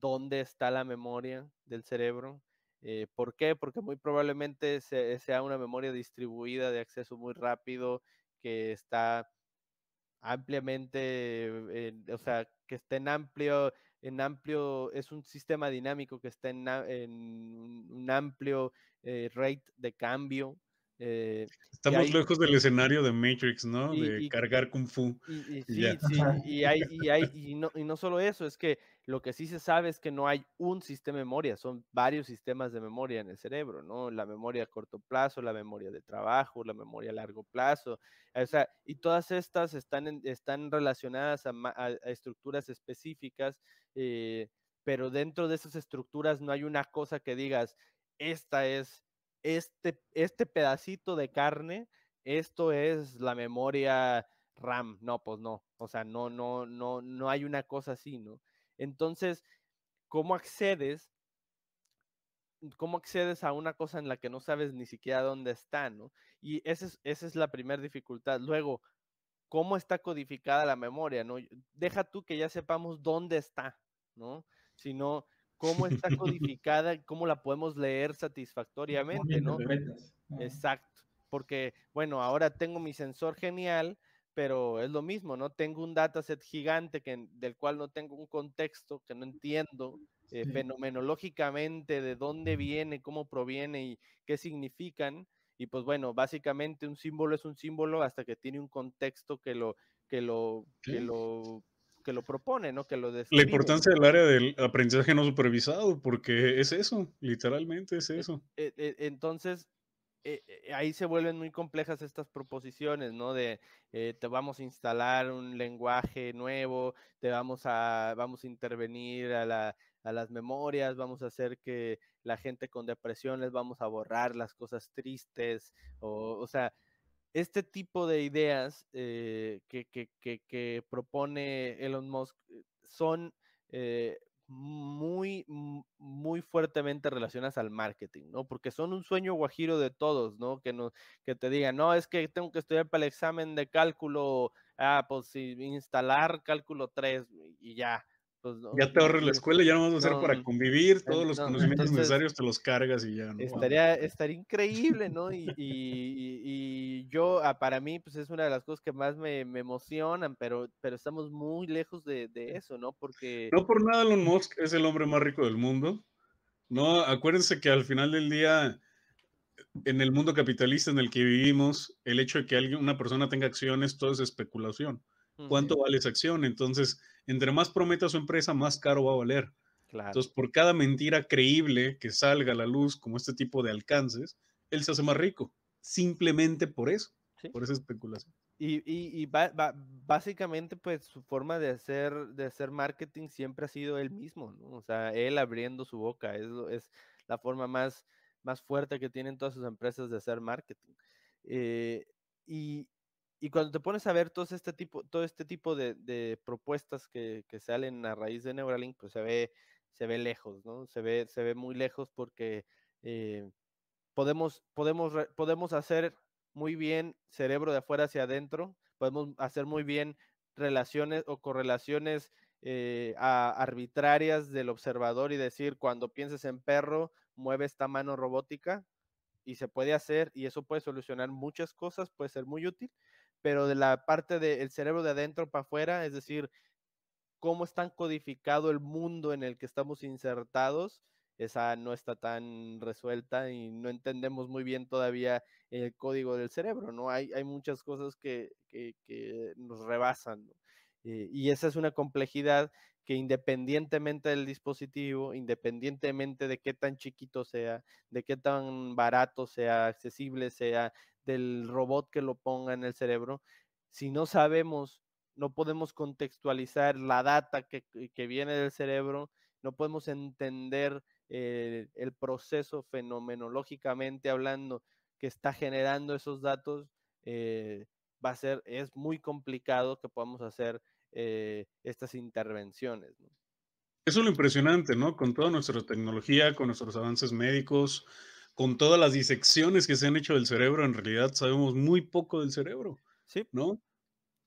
dónde está la memoria del cerebro. Eh, ¿Por qué? Porque muy probablemente sea una memoria distribuida de acceso muy rápido que está ampliamente, o sea, que está en amplio, en amplio, es un sistema dinámico que está en, un amplio eh, rate de cambio eh, Estamos lejos del escenario de Matrix, ¿no? de cargar kung fu. Y, no, y solo eso, es que lo que sí se sabe es que no hay un sistema de memoria, son varios sistemas de memoria en el cerebro, ¿no? La memoria a corto plazo, la memoria de trabajo, la memoria a largo plazo, o sea, y todas estas están, están relacionadas a, estructuras específicas, eh, pero dentro de esas estructuras no hay una cosa que digas, esta es este, este pedacito de carne, esto es la memoria RAM. No, pues no. O sea, no, no, no, no hay una cosa así, ¿no? Entonces, ¿cómo accedes? ¿Cómo accedes a una cosa en la que no sabes ni siquiera dónde está, ¿no? Y esa es, es la primera dificultad. Luego, ¿cómo está codificada la memoria, ¿no? Deja tú que ya sepamos dónde está, ¿no? Sino cómo está codificada, cómo la podemos leer satisfactoriamente, ¿no? Exacto, porque bueno, ahora tengo mi sensor genial, pero es lo mismo, ¿no? Tengo un dataset gigante que, del cual no tengo un contexto, que no entiendo eh, fenomenológicamente de dónde viene, cómo proviene y qué significan. Y pues bueno, básicamente un símbolo es un símbolo hasta que tiene un contexto que lo, que lo, que lo que lo propone, ¿no? Que lo describe. La importancia del área del aprendizaje no supervisado, porque es eso, literalmente es eso. E, e, entonces, e, ahí se vuelven muy complejas estas proposiciones, ¿no? De eh, te vamos a instalar un lenguaje nuevo, te vamos a, vamos a intervenir a, las memorias, vamos a hacer que la gente con depresión les vamos a borrar las cosas tristes, o, o sea, este tipo de ideas eh, que, que, propone Elon Musk eh, son eh, muy, muy fuertemente relacionadas al marketing, ¿no? Porque son un sueño guajiro de todos, ¿no? Que, no, que te digan, no, es que tengo que estudiar para el examen de cálculo, ah, pues instalar cálculo 3 y ya. Pues, ya te ahorres la escuela, ya no vas a hacer para convivir, todos los conocimientos necesarios te los cargas y ya. Estaría, estaría increíble, ¿no? Y, yo, ah, para mí, pues es una de las cosas que más me, emocionan, pero, pero estamos muy lejos de, eso, ¿no? Porque... No por nada Elon Musk es el hombre más rico del mundo. No, acuérdense que al final del día, en el mundo capitalista en el que vivimos, el hecho de que alguien, una persona tenga acciones, todo es especulación cuánto vale esa acción. Entonces, entre más prometa su empresa, más caro va a valer. Entonces, por cada mentira creíble que salga a la luz, como este tipo de alcances, él se hace más rico. Simplemente por eso, por esa especulación. Y, y, básicamente, pues su forma de hacer, de hacer marketing siempre ha sido él mismo, ¿no? O sea, él abriendo su boca, es, es la forma más, más fuerte que tienen todas sus empresas de hacer marketing. Eh, y, y cuando te pones a ver todo este tipo, todo este tipo de, propuestas que, salen a raíz de Neuralink, pues se ve, se ve lejos, ¿no? Se ve, se ve muy lejos porque eh, podemos, podemos, podemos hacer muy bien cerebro de afuera hacia adentro, podemos hacer muy bien relaciones o correlaciones eh, arbitrarias del observador y decir, cuando pienses en perro, mueve esta mano robótica y se puede hacer y eso puede solucionar muchas cosas, puede ser muy útil, pero de la parte del cerebro de adentro para afuera, es decir, cómo está codificado el mundo en el que estamos insertados, esa no está tan resuelta y no entendemos muy bien todavía el código del cerebro, ¿no? Hay, hay muchas cosas que, nos rebasan, eh, y esa es una complejidad que independientemente del dispositivo, independientemente de qué tan chiquito sea, de qué tan barato sea, accesible sea, del robot que lo ponga en el cerebro, si no sabemos, no podemos contextualizar la data que, viene del cerebro, no podemos entender eh, el proceso fenomenológicamente hablando que está generando esos datos, eh, va a ser, es muy complicado que podamos hacer eh, estas intervenciones. Eso es lo impresionante, ¿no? Con toda nuestra tecnología, con nuestros avances médicos, con todas las disecciones que se han hecho del cerebro, en realidad sabemos muy poco del cerebro. Sí. ¿No?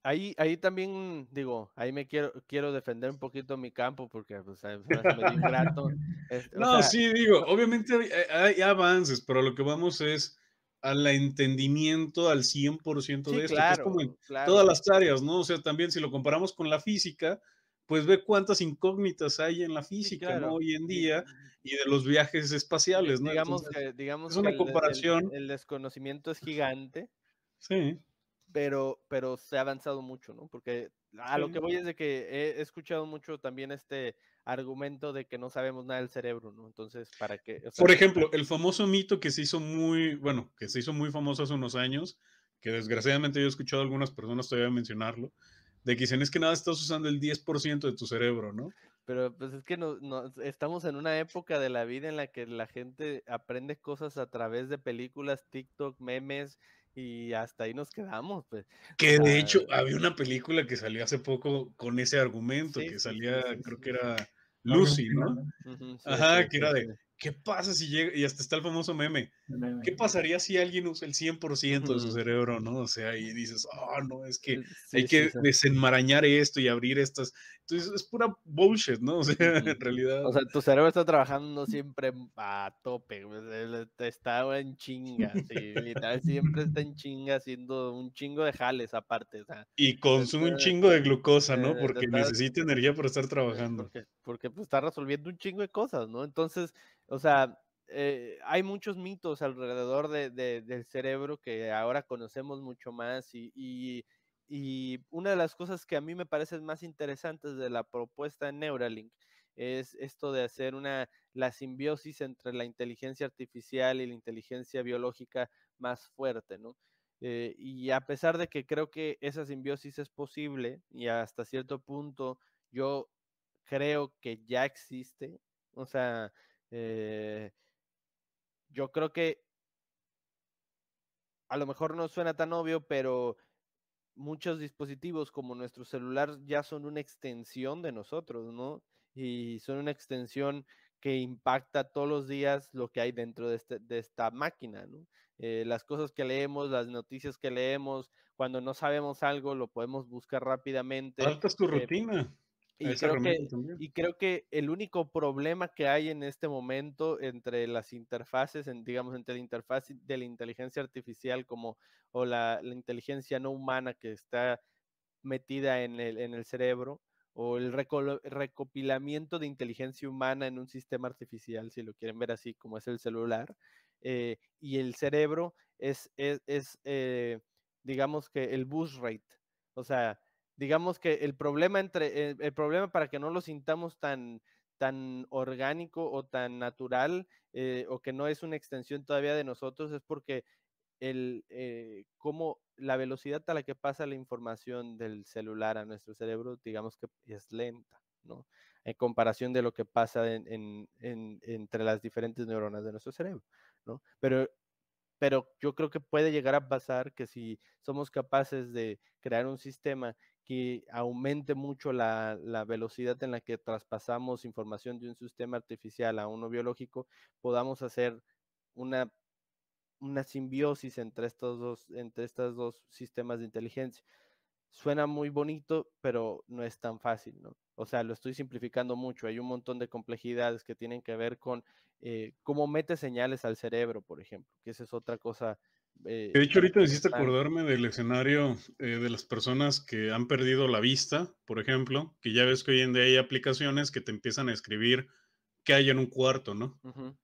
Ahí, ahí también, digo, ahí me quiero, quiero defender un poquito mi campo porque pues, me no, sí, digo, obviamente hay, avances, pero lo que vamos es al entendimiento al 100% de esto, todas las áreas, ¿no? O sea, también si lo comparamos con la física, pues ve cuántas incógnitas hay en la física hoy en día y de los viajes eh, espaciales. ¿no? Digamos que, digamos comparación. El, desconocimiento es gigante. Sí. Pero, pero se ha avanzado mucho, ¿no? Porque a lo que voy es de que he, escuchado mucho también este argumento de que no sabemos nada del cerebro, ¿no? Entonces, ¿para qué? Por ejemplo, el famoso mito que se hizo muy, bueno, que se hizo muy famoso hace unos años, que desgraciadamente yo he escuchado algunas personas todavía mencionarlo, de que dicen es que nada estás usando el 10% de tu cerebro, ¿no? Pero pues es que no, estamos en una época de la vida en la que la gente aprende cosas a través de películas, TikTok, memes y hasta ahí nos quedamos. Pues. Que de hecho había una película que salió hace poco con ese argumento, que salía, creo que era Lucy, ¿no? Ajá, que era de, ¿qué pasa si llega? Y hasta está el famoso meme, ¿Qué pasaría si alguien usa el 100% de su cerebro, no? O sea, y dices, oh, no, es que eh, hay que desenmarañar esto y abrir estas. Entonces, es pura bullshit, ¿no? O sea, en realidad. O sea, tu cerebro está trabajando siempre a tope, está en chinga, sí, siempre está en chinga haciendo un chingo de jales aparte. y consume un chingo de glucosa, eh, eh, ¿no? Porque necesita energía para estar trabajando. Porque, pues, está resolviendo un chingo de cosas, ¿no? Entonces, o sea, eh, hay muchos mitos alrededor del cerebro que ahora conocemos mucho más y, una de las cosas que a mí me parecen más interesantes de la propuesta de Neuralink es esto de hacer una la simbiosis entre la inteligencia artificial y la inteligencia biológica más fuerte, ¿no? Eh, y a pesar de que creo que esa simbiosis es posible y hasta cierto punto yo creo que ya existe, o sea, eh, yo creo que a lo mejor no suena tan obvio, pero muchos dispositivos como nuestro celular ya son una extensión de nosotros, ¿no? Y son una extensión que impacta todos los días lo que hay dentro de, este, esta máquina, ¿no? Eh, las cosas que leemos, las noticias que leemos, cuando no sabemos algo, lo podemos buscar rápidamente. Falta tu eh, rutina. Y creo, que, y creo, que, el único problema que hay en este momento entre las interfaces, digamos, entre la interfaz de la inteligencia artificial como, o la, inteligencia no humana que está metida en el, en el cerebro, o el recopilamiento de inteligencia humana en un sistema artificial, si lo quieren ver así, como es el celular, eh, y el cerebro es, es, eh, digamos que el bus rate, o sea, digamos que el problema entre eh, el, problema para que no lo sintamos tan tan orgánico o tan natural eh, o que no es una extensión todavía de nosotros es porque el eh, la velocidad a la que pasa la información del celular a nuestro cerebro digamos que es lenta ¿no? En comparación de lo que pasa en, en, entre las diferentes neuronas de nuestro cerebro, ¿no? Pero, pero yo creo que puede llegar a pasar que si somos capaces de crear un sistema que aumente mucho la, velocidad en la que traspasamos información de un sistema artificial a uno biológico, podamos hacer una, una simbiosis entre estos, dos, entre dos sistemas de inteligencia. Suena muy bonito, pero no es tan fácil, ¿no? O sea, lo estoy simplificando mucho. Hay un montón de complejidades que tienen que ver con eh, cómo mete señales al cerebro, por ejemplo, que esa es otra cosa eh, de hecho, ahorita me ah. acordarme del escenario eh, de las personas que han perdido la vista, por ejemplo, que ya ves que hoy en día hay aplicaciones que te empiezan a escribir qué hay en un cuarto, ¿no?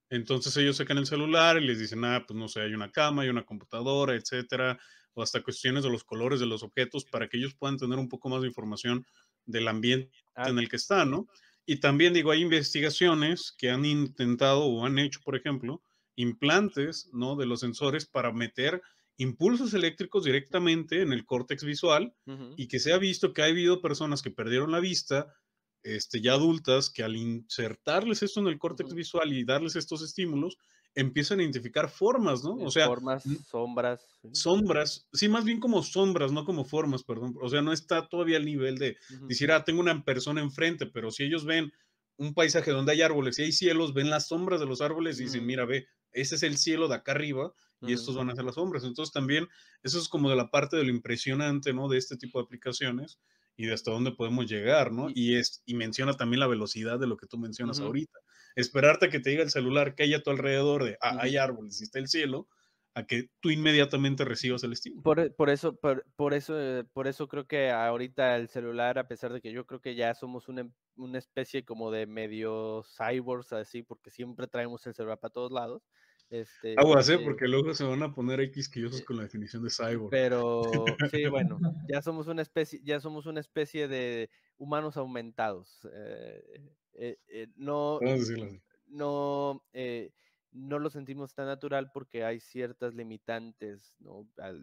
Entonces ellos sacan el celular y les dicen, ah, pues no sé, hay una cama, hay una computadora, etcétera, o hasta cuestiones de los colores de los objetos para que ellos puedan tener un poco más de información del ambiente ah, en el que están, ¿no? Y también digo, hay investigaciones que han intentado o han hecho, por ejemplo, implantes ¿no? de los sensores para meter impulsos eléctricos directamente en el córtex visual y que se ha visto que ha habido personas que perdieron la vista, este, ya adultas, que al insertarles esto en el córtex visual y darles estos estímulos, empiezan a identificar formas, ¿no? O sea, formas, sombras. Sombras, sí, más bien como sombras, no como formas, perdón. O sea, no está todavía al nivel de decir, ah, tengo una persona enfrente, pero si ellos ven un paisaje donde hay árboles y hay cielos, ven las sombras de los árboles y dicen, mira, ve, ese es el cielo de acá arriba y estos van a ser las sombras. Entonces también eso es como de la parte de lo impresionante, ¿no? De este tipo de aplicaciones y de hasta dónde podemos llegar, ¿no? Y, es, y menciona también la velocidad de lo que tú mencionas ahorita. Esperarte que te diga el celular que hay a tu alrededor de, ah, hay árboles y está el cielo, a que tú inmediatamente recibas el estímulo. Por, e, por eso, por, eso, eh, por eso creo que ahorita el celular, a pesar de que yo creo que ya somos una, una especie como de medio cyborgs, así, porque siempre traemos el celular para todos lados. Este, Aguas, ¿eh? este Porque luego se van a poner quisquillosos eh, con la definición de cyborg. Pero, sí, bueno, ya somos una especie, ya somos una especie de humanos aumentados. no, no, no lo sentimos tan natural porque hay ciertas limitantes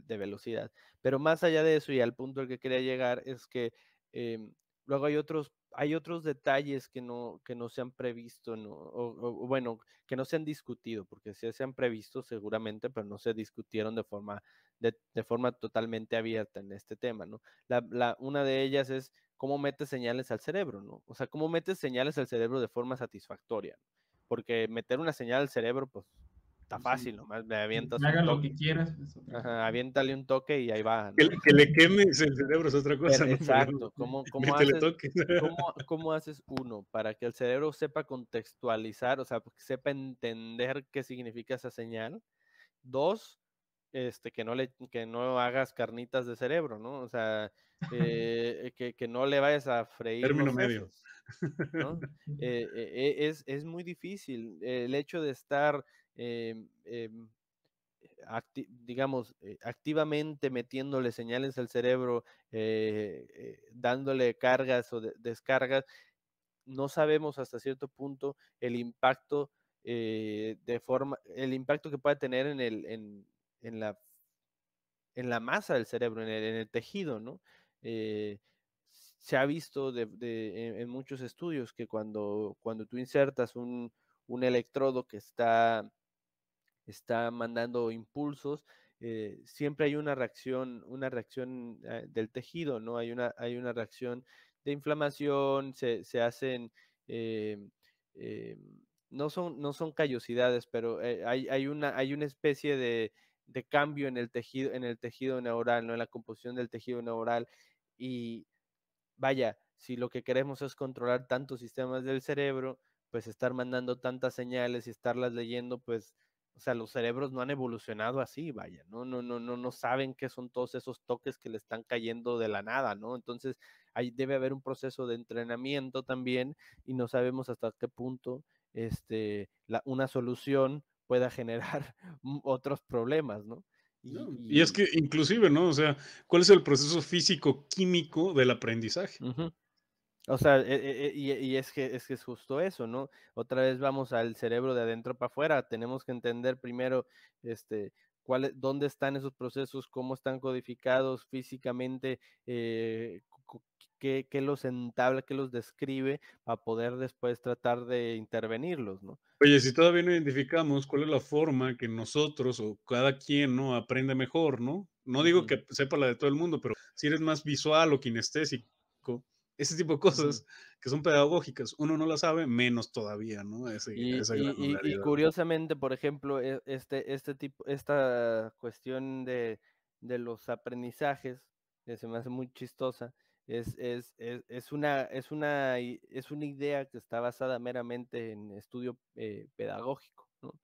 de velocidad. Pero más allá de eso y al punto al que quería llegar es que em, luego hay otros, hay otros detalles que no, que no se han previsto, O, bueno, que no se han discutido, porque sí se han previsto seguramente, pero no se discutieron de forma, de, forma totalmente abierta en este tema. una de ellas es cómo metes señales al cerebro, ¿no? O sea, cómo metes señales al cerebro de forma satisfactoria porque meter una señal al cerebro, pues está fácil, nomás le avientas. Haga lo que quieras. Ajá, aviéntale un toque y ahí va. Que, le quemes el cerebro es otra cosa. Exacto. ¿Cómo, cómo, haces, ¿cómo, haces, uno para que el cerebro sepa contextualizar, o sea, sepa entender qué significa esa señal? Dos, este, que no le, que no hagas carnitas de cerebro, ¿no? O sea, eh, eh, que, no le vayas a freír. Eh, es, muy difícil. El hecho de estar, em, em, digamos, activamente metiéndole señales al cerebro, dándole cargas o descargas, no sabemos hasta cierto punto el impacto. de forma, el impacto que puede tener en el, en, en la, en la masa del cerebro, en el, tejido, ¿no? Eh, se ha visto en, muchos estudios que cuando, cuando tú insertas un, electrodo que está, está mandando impulsos, eh, siempre hay una reacción, una reacción eh, del tejido, ¿no? Hay una, hay una reacción de inflamación, se, hacen, no, son, no son callosidades, pero hay, una, hay una especie de, de cambio en el tejido, en el tejido neural, ¿no? en la composición del tejido neural. Y vaya, si lo que queremos es controlar tantos sistemas del cerebro, pues estar mandando tantas señales y estarlas leyendo, pues, o sea, los cerebros no han evolucionado así, vaya, no, no, no, no, no saben qué son todos esos toques que le están cayendo de la nada, ¿no? Entonces, ahí debe haber un proceso de entrenamiento también y no sabemos hasta qué punto este, la, una solución pueda generar otros problemas, ¿no? Y, es que inclusive, ¿no? O sea, ¿cuál es el proceso físico-químico del aprendizaje? O sea, e, e, e, y, y, es, que, es que es justo eso, ¿no? Otra vez vamos al cerebro de adentro para afuera. Tenemos que entender primero este, dónde están esos procesos, cómo están codificados físicamente, eh, qué, qué, los entabla, qué los describe, para poder después tratar de intervenirlos, ¿no? Oye, si todavía no identificamos cuál es la forma que nosotros o cada quien, ¿no? Aprende mejor, ¿no? No digo que sepa la de todo el mundo, pero si eres más visual o kinestésico, ese tipo de cosas que son pedagógicas. Uno no la sabe, menos todavía, ¿no? y, curiosamente, por ejemplo, e, este, este tipo, esta cuestión de, de los aprendizajes, que se me hace muy chistosa, es, es, es, es, una, es, una, es una idea que está basada meramente en estudio eh, pedagógico, ¿no?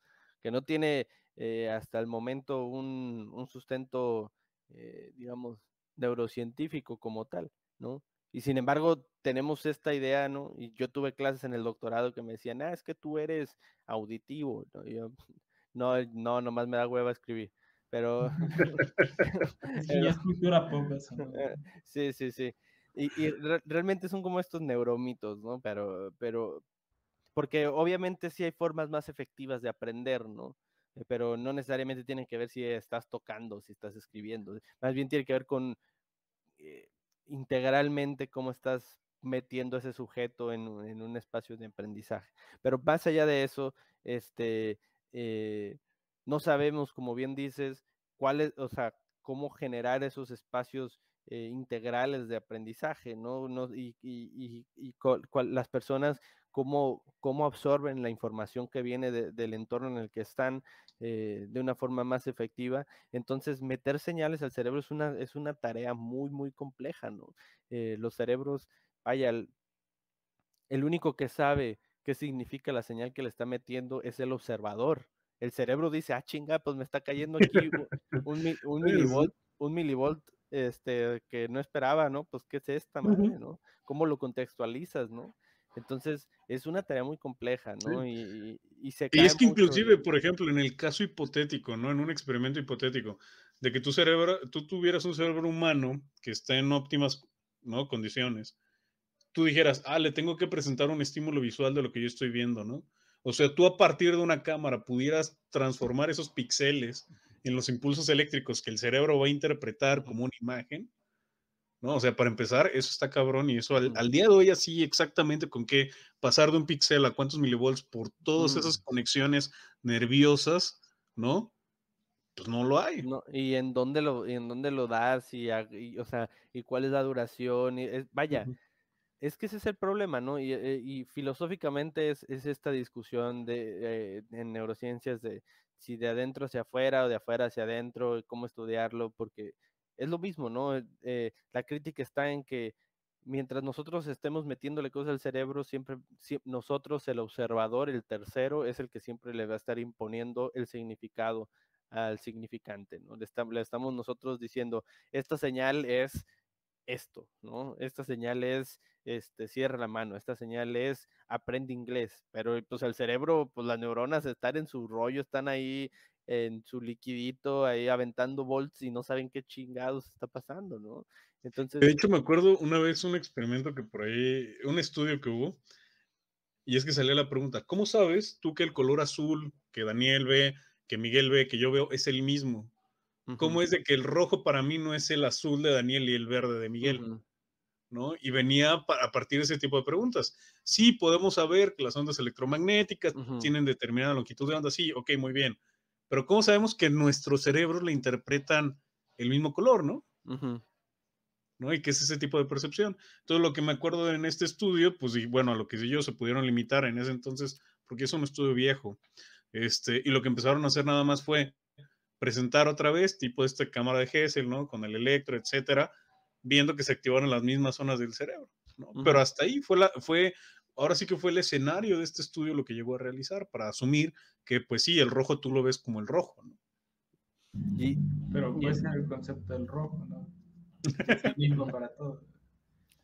que no tiene eh, hasta el momento un, un sustento, eh, digamos, neurocientífico como tal, ¿no? Y sin embargo, tenemos esta idea, ¿no? Y yo tuve clases en el doctorado que me decían, ah, es que tú eres auditivo. ¿no? Yo, no, no, nomás me da hueva escribir. Pero. Eh, sí, Sí, sí, Y, realmente son como estos neuromitos, ¿no? Pero, pero. Porque obviamente sí hay formas más efectivas de aprender, ¿no? Eh, pero no necesariamente tienen que ver si estás tocando, si estás escribiendo. Más bien tiene que ver con. Eh, integralmente cómo estás metiendo ese sujeto en, un espacio de aprendizaje. Pero más allá de eso, este, eh, no sabemos, como bien dices, cuál es, o sea, cómo generar esos espacios eh, integrales de aprendizaje, ¿no? no y, las personas cómo, absorben la información que viene del entorno en el que están eh, de una forma más efectiva. Entonces, meter señales al cerebro es una, es una tarea muy, muy compleja, ¿no? Eh, los cerebros, vaya, el, único que sabe qué significa la señal que le está metiendo es el observador. El cerebro dice, ah, chinga, pues me está cayendo aquí un, un milivolt, un milivolt este, que no esperaba, ¿no? Pues, ¿qué es esta madre, no? ¿Cómo lo contextualizas, no? Entonces, es una tarea muy compleja, ¿no? Y, es que inclusive, por ejemplo, en el caso hipotético, ¿no? En un experimento hipotético, de que tu cerebro, tú tuvieras un cerebro humano que está en óptimas condiciones, tú dijeras, ah, le tengo que presentar un estímulo visual de lo que yo estoy viendo, ¿no? O sea, tú a partir de una cámara pudieras transformar esos píxeles en los impulsos eléctricos que el cerebro va a interpretar como una imagen ¿no? O sea, para empezar, eso está cabrón y eso al, día de hoy así exactamente con qué pasar de un píxel a cuántos milivolts por todas esas mm. conexiones nerviosas, ¿no? Pues no lo hay. No, y en dónde lo, y en dónde lo das y, o sea, y cuál es la duración, y, vaya. Es que ese es el problema, ¿no? Y, eh, filosóficamente es, es, esta discusión de, eh, en neurociencias de si de adentro hacia afuera o de afuera hacia adentro, cómo estudiarlo, porque es lo mismo, ¿no? Eh, eh, la crítica está en que mientras nosotros estemos metiéndole cosas al cerebro, siempre, nosotros, el observador, el tercero, es el que siempre le va a estar imponiendo el significado al significante, ¿no? Le, estamos nosotros diciendo, esta señal es esto, ¿no? Esta señal es, este, cierra la mano, esta señal es, aprende inglés, pero pues el cerebro, pues las neuronas están en su rollo, están ahí en su liquidito ahí aventando volts y no saben qué chingados está pasando, ¿no? Entonces... De hecho, me acuerdo una vez un experimento que por ahí, un estudio que hubo, y es que salía la pregunta, ¿cómo sabes tú que el color azul que Daniel ve, que Miguel ve, que yo veo, es el mismo? ¿Cómo es de que el rojo para mí no es el azul de Daniel y el verde de Miguel? ¿no? Y venía a partir de ese tipo de preguntas. Sí, podemos saber que las ondas electromagnéticas tienen determinada longitud de onda, sí, ok, muy bien, pero ¿cómo sabemos que nuestros cerebros le interpretan el mismo color, no? ¿No? Y que es ese tipo de percepción. Entonces, lo que me acuerdo en este estudio, pues, y bueno, a lo que yo se pudieron limitar en ese entonces, porque es un estudio viejo. Este, y lo que empezaron a hacer nada más fue presentar otra vez, tipo esta cámara de Hessel, ¿no? Con el electro, etcétera, viendo que se activaron las mismas zonas del cerebro, ¿no? Pero hasta ahí fue, la, fue ahora sí que fue el escenario de este estudio lo que llegó a realizar para asumir que, pues sí, el rojo tú lo ves como el rojo, ¿no? Y, Pero es pues el concepto del rojo, ¿no? Es el mismo para todos.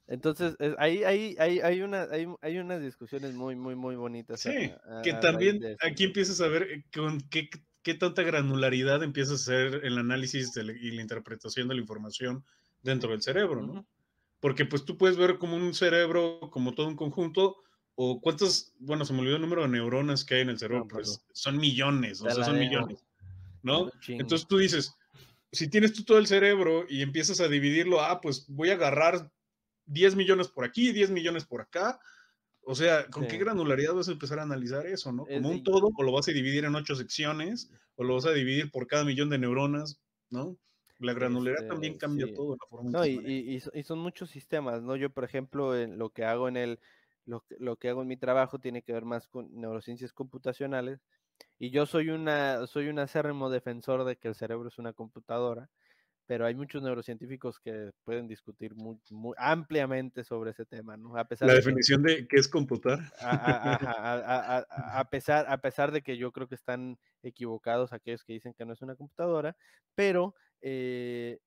Entonces, hay, hay, hay, hay, una, hay, hay, unas discusiones muy, muy, muy bonitas. Sí, que también aquí empiezas a ver eh, con qué, qué, tanta granularidad empiezas a hacer el análisis y la interpretación de la información dentro del cerebro, ¿no? porque pues tú puedes ver como un cerebro, como todo un conjunto, o cuántas, bueno, se me olvidó el número de neuronas que hay en el cerebro, pues, pues son millones, o sea, son millones, ¿no? Entonces tú dices, si tienes tú todo el cerebro y empiezas a dividirlo, ah, pues voy a agarrar 10 millones por aquí, 10 millones por acá. O sea, ¿con qué granularidad vas a empezar a analizar eso, no? Como un todo, o lo vas a dividir en ocho secciones, o lo vas a dividir por cada millón de neuronas, ¿no? La granularidad también cambia todo. y, son muchos sistemas, ¿no? Yo, por ejemplo, en lo que hago en el, lo, lo, que hago en mi trabajo tiene que ver más con neurociencias computacionales. Y yo soy una, soy un acérrimo defensor de que el cerebro es una computadora, pero hay muchos neurocientíficos que pueden discutir muy, muy ampliamente sobre ese tema, ¿no? A pesar la definición de qué es computar. A, a, pesar, a pesar de que yo creo que están equivocados aquellos que dicen que no es una computadora, pero eh,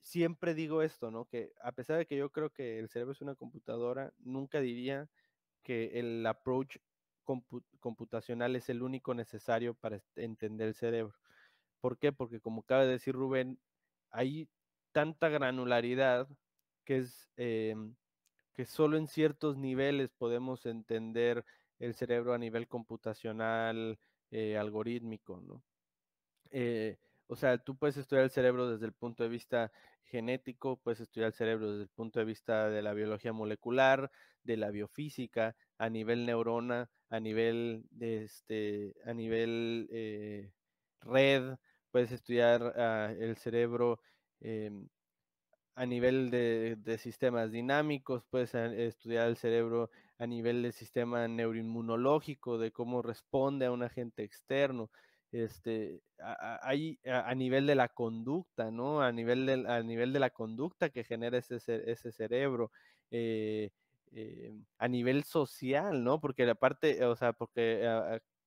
siempre digo esto, ¿no? Que a pesar de que yo creo que el cerebro es una computadora, nunca diría que el approach computacional es el único necesario para entender el cerebro. ¿Por qué? Porque como cabe decir Rubén, hay tanta granularidad que es em, que solo en ciertos niveles podemos entender el cerebro a nivel computacional, eh, algorítmico, ¿no? Eh, o sea, tú puedes estudiar el cerebro desde el punto de vista genético, puedes estudiar el cerebro desde el punto de vista de la biología molecular, de la biofísica, a nivel neurona, a nivel de este, a nivel eh, red, puedes estudiar ah, el cerebro em, a nivel de, de, sistemas dinámicos, puedes ah, estudiar el cerebro a nivel del sistema neuroinmunológico, de cómo responde a un agente externo este, hay a, nivel de la conducta, ¿no? A nivel de, a nivel de la conducta que genera ese, ese cerebro, eh, eh, a nivel social, ¿no? Porque la parte, o sea, porque,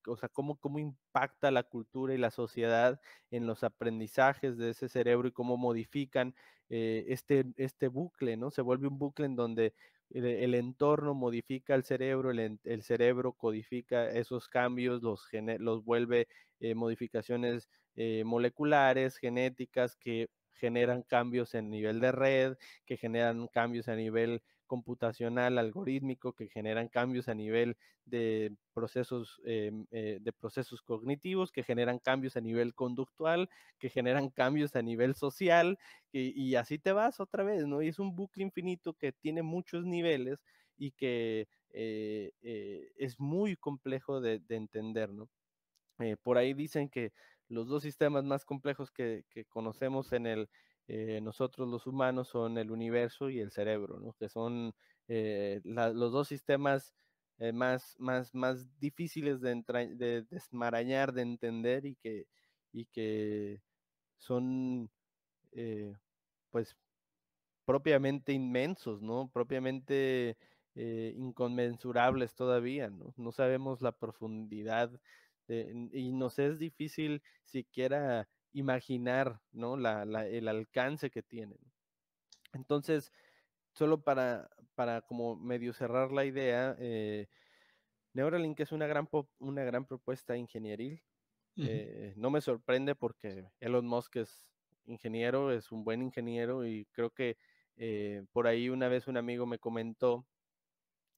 o sea, cómo, impacta la cultura y la sociedad en los aprendizajes de ese cerebro y cómo modifican eh, este, este bucle, ¿no? Se vuelve un bucle en donde el, entorno modifica el cerebro, el, cerebro codifica esos cambios, los, los vuelve eh, modificaciones eh, moleculares, genéticas que generan cambios en nivel de red, que generan cambios a nivel computacional, algorítmico, que generan cambios a nivel de procesos, em, eh, de procesos cognitivos, que generan cambios a nivel conductual, que generan cambios a nivel social, y, así te vas otra vez, ¿no? Y es un bucle infinito que tiene muchos niveles y que es muy complejo de, de entender, ¿no? Eh, por ahí dicen que los dos sistemas más complejos que, conocemos en el, eh, nosotros los humanos son el universo y el cerebro, que son eh, los dos sistemas más, difíciles de, desmarañar, de entender y que, y que son pues propiamente inmensos, propiamente inconmensurables todavía. no sabemos la profundidad y nos es difícil siquiera imaginar ¿no? La, la, el alcance que tienen. Entonces, solo para, para como medio cerrar la idea, eh, Neuralink es una gran, una gran propuesta ingenieril. Eh, no me sorprende porque Elon Musk es ingeniero, es un buen ingeniero y creo que eh, por ahí una vez un amigo me comentó,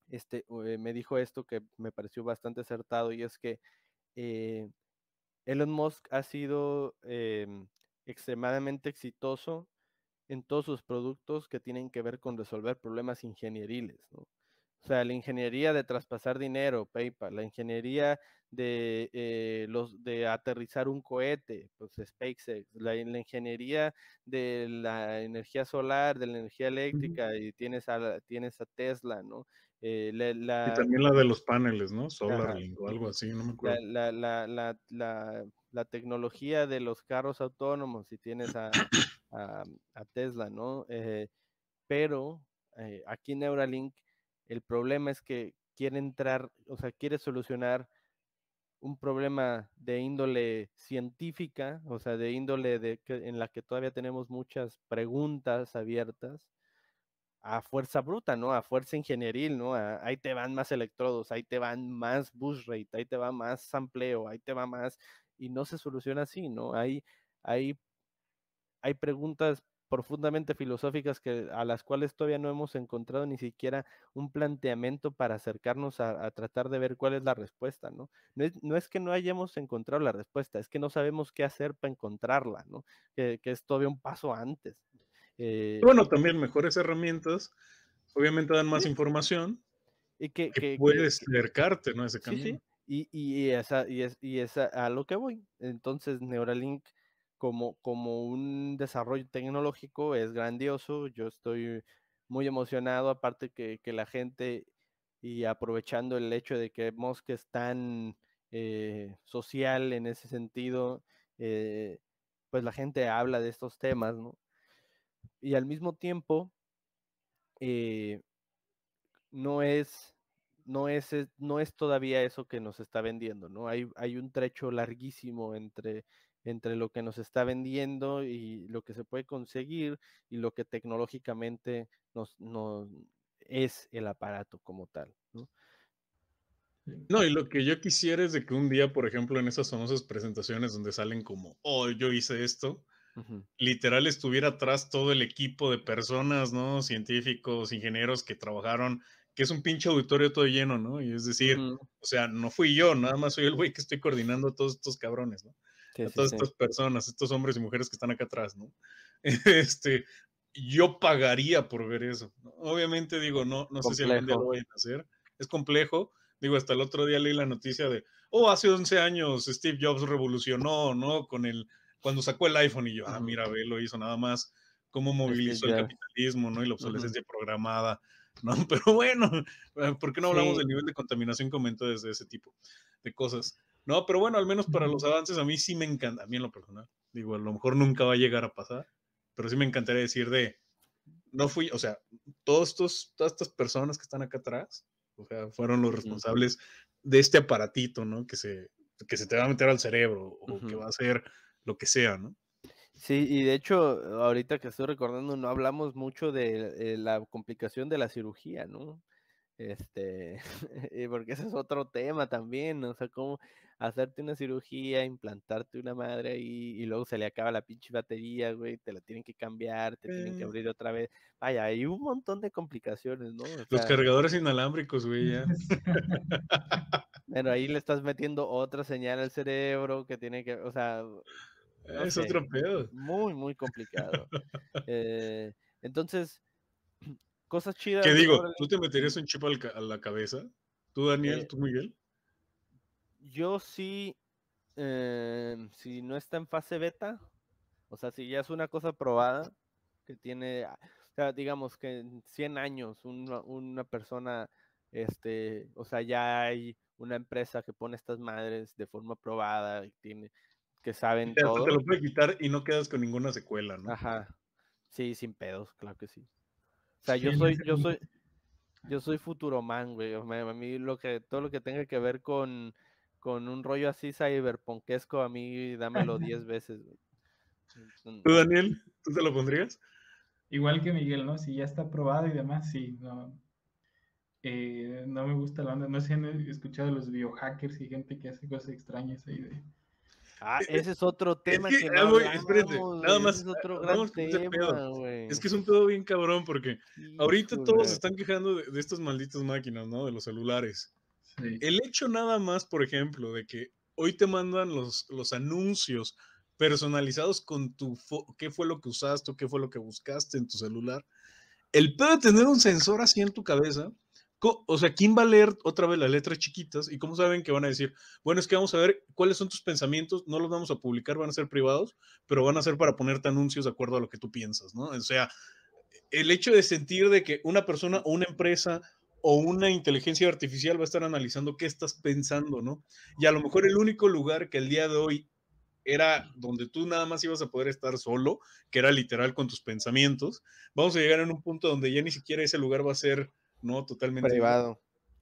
este, me dijo esto que me pareció bastante acertado y es que eh, Elon Musk ha sido em, extremadamente exitoso en todos sus productos que tienen que ver con resolver problemas ingenieriles, ¿no? O sea, la ingeniería de traspasar dinero, PayPal, la ingeniería de, eh, los, de aterrizar un cohete, pues SpaceX, la, ingeniería de la energía solar, de la energía eléctrica, y tienes a, tienes a Tesla, ¿no? Eh, y también la de los paneles, ¿no? Solar, o algo así, no me acuerdo. La, tecnología de los carros autónomos, si tienes a, Tesla, ¿no? Eh, pero eh, aquí en Neuralink el problema es que quiere entrar, o sea, quiere solucionar un problema de índole científica, o sea, de índole en la que todavía tenemos muchas preguntas abiertas, a fuerza bruta, ¿no? A fuerza ingenieril, ¿no? ahí te van más electrodos, ahí te van más bus rate, ahí te va más sampleo, ahí te va más. Y no se soluciona así, ¿no? Hay, hay, hay preguntas profundamente filosóficas que, a las cuales todavía no hemos encontrado ni siquiera un planteamiento para acercarnos a, tratar de ver cuál es la respuesta, ¿no? No es, que no hayamos encontrado la respuesta, es que no sabemos qué hacer para encontrarla, ¿no? Que, que es todavía un paso antes. Eh, bueno, también mejores herramientas, obviamente dan más información y que, puedes acercarte ¿no? a ese camino. Y, y, es, a lo que voy. Entonces, Neuralink como, como un desarrollo tecnológico es grandioso. Yo estoy muy emocionado, aparte que, que la gente, y aprovechando el hecho de que Musk es tan eh, social en ese sentido, eh, pues la gente habla de estos temas, ¿no? y al mismo tiempo eh, no es no es no es todavía eso que nos está vendiendo no hay, hay un trecho larguísimo entre entre lo que nos está vendiendo y lo que se puede conseguir y lo que tecnológicamente nos, es el aparato como tal. ¿no? No, y lo que yo quisiera es de que un día, por ejemplo, en esas famosas presentaciones donde salen como, oh, yo hice esto, literal estuviera atrás todo el equipo de personas, ¿no? Científicos, ingenieros que trabajaron, que es un pinche auditorio todo lleno, ¿no? Y es decir, o sea, no fui yo, nada más soy el güey que estoy coordinando a todos estos cabrones, ¿no? todas estas personas, estos hombres y mujeres que están acá atrás, ¿no? este, yo pagaría por ver eso. Obviamente digo, no, no sé si alguien lo vayan a hacer. Es complejo. Digo, hasta el otro día leí la noticia de, oh, hace 11 años Steve Jobs revolucionó, ¿no? Con el cuando sacó el iPhone y yo, ah, mira, ve, lo hizo nada más, cómo movilizó el capitalismo, ¿no? Y la obsolescencia programada, ¿no? Pero bueno, eh, ¿por qué no hablamos del nivel de contaminación comentó desde ese tipo de cosas? No, pero bueno, al menos para los avances a mí sí me encanta, a mí en lo personal, digo, a lo mejor nunca va a llegar a pasar, pero sí me encantaría decir de, no fui, o sea, todos estos, todas estas personas que están acá atrás, o sea, fueron los responsables de este aparatito, ¿no? Que se, que se te va a meter al cerebro o que va a ser lo que sea, ¿no? Sí, y de hecho, ahorita que estoy recordando, no hablamos mucho de, eh, la complicación de la cirugía, ¿no? Este, porque ese es otro tema también, ¿no? o sea, cómo hacerte una cirugía, implantarte una madre y, y luego se le acaba la pinche batería, güey, te la tienen que cambiar, te tienen que eh. abrir otra vez. Vaya, hay un montón de complicaciones, ¿no? Los cargadores inalámbricos, güey, ya. Pero ahí le estás metiendo otra señal al cerebro que tiene que, o sea, Ah, es otro pedo. Muy, muy complicado. Eh, entonces, cosas chidas. ¿Qué digo? ¿Tú te meterías un chip a la cabeza? ¿Tú, Daniel? Eh, ¿Tú, Miguel? Yo sí, em, si no está en fase beta, o sea, si ya es una cosa probada, que tiene, ah, o sea, digamos que en 100 años una, persona, este, o sea, ya hay una empresa que pone estas madres de forma probada, y tiene, que saben todo. Te lo puede quitar y no quedas con ninguna secuela, ¿no? Ajá. Sí, sin pedos, claro que sí. O sea, yo soy, yo soy, yo soy man güey. A mí lo que, todo lo que tenga que ver con, con un rollo así cyberponquesco a mí dámelo diez veces, güey. ¿Tú, Daniel? ¿Tú te lo pondrías? Igual que Miguel, ¿no? Si ya está probado y demás, sí. No, eh, no me gusta la onda. No sé, si han escuchado los biohackers y gente que hace cosas extrañas ahí de Ah, ese es otro tema que, Es que es un pedo bien cabrón porque ahorita todos se están quejando de, estas malditas máquinas, ¿no? De los celulares. El hecho nada más, por ejemplo, de que hoy te mandan los, los anuncios personalizados con tu qué fue lo que usaste, qué fue lo que buscaste en tu celular. El pedo de tener un sensor así en tu cabeza o sea, ¿quién va a leer otra vez las letras chiquitas? ¿Y cómo saben que van a decir? Bueno, es que vamos a ver cuáles son tus pensamientos, no los vamos a publicar, van a ser privados, pero van a ser para ponerte anuncios de acuerdo a lo que tú piensas, ¿no? O sea, el hecho de sentir de que una persona o una empresa o una inteligencia artificial va a estar analizando qué estás pensando, ¿no? Y a lo mejor el único lugar que el día de hoy era donde tú nada más ibas a poder estar solo, que era literal con tus pensamientos, vamos a llegar en un punto donde ya ni siquiera ese lugar va a ser ¿no? Totalmente. Privado.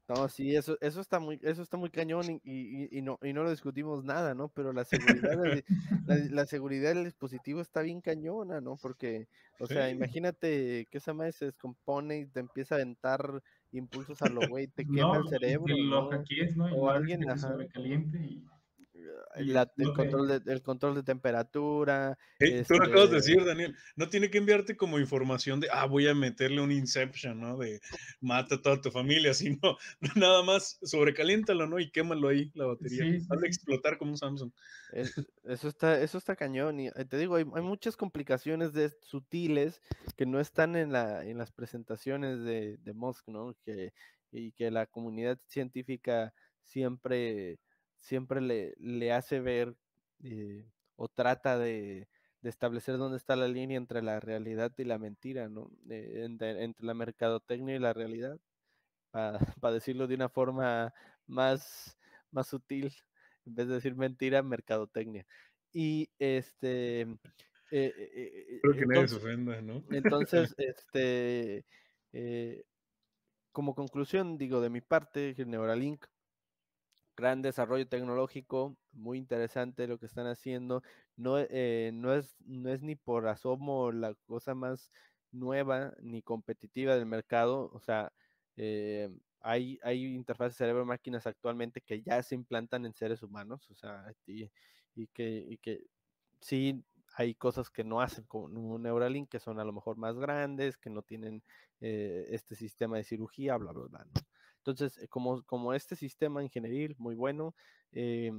No, sí, eso, eso está muy, eso está muy cañón y, no, no lo discutimos nada, ¿no? Pero la seguridad, la, seguridad del dispositivo está bien cañona, ¿no? Porque, o sea, imagínate que esa madre se descompone y te empieza a aventar impulsos a lo güey, te quema el cerebro. o alguien se caliente y el, control de, temperatura. Tú lo acabas de este decir, Daniel. No tiene que enviarte como información de, ah, voy a meterle un Inception, ¿no? De mata a toda tu familia, sino nada más sobrecaliéntalo, ¿no? Y quémalo ahí, la batería. Sí, explotar como un Samsung. eso, está, eso está cañón. Y eh, te digo, hay, muchas complicaciones sutiles que no están en, la, en las presentaciones de, de Musk, ¿no? y que la comunidad científica siempre siempre le, hace ver eh, o trata de, establecer dónde está la línea entre la realidad y la mentira, ¿no? Eh, entre, la mercadotecnia y la realidad, para decirlo de una forma más, más sutil, en vez de decir mentira, mercadotecnia. Y este... Eh, Creo que ¿no? Entonces, este como conclusión, digo, de mi parte, Neuralink gran desarrollo tecnológico, muy interesante lo que están haciendo. No, eh, no, es, no es ni por asomo la cosa más nueva ni competitiva del mercado. O sea, eh, hay, hay interfaces cerebro-máquinas actualmente que ya se implantan en seres humanos, o sea, y, que, y que sí hay cosas que no hacen con un Neuralink, que son a lo mejor más grandes, que no tienen eh, este sistema de cirugía, bla, bla, bla. Entonces, eh, como, como este sistema ingenieril, muy bueno, eh,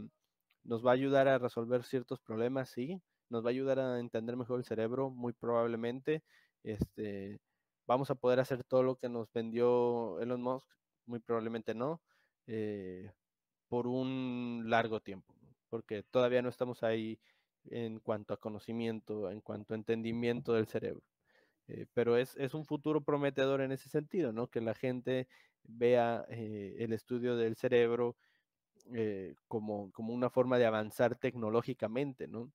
nos va a ayudar a resolver ciertos problemas, sí, nos va a ayudar a entender mejor el cerebro, muy probablemente. Este, vamos a poder hacer todo lo que nos vendió Elon Musk, muy probablemente no, eh, por un largo tiempo, porque todavía no estamos ahí en cuanto a conocimiento, en cuanto a entendimiento del cerebro. pero es, es, un futuro prometedor en ese sentido, ¿no? Que la gente vea eh, el estudio del cerebro eh, como, una forma de avanzar tecnológicamente, ¿no?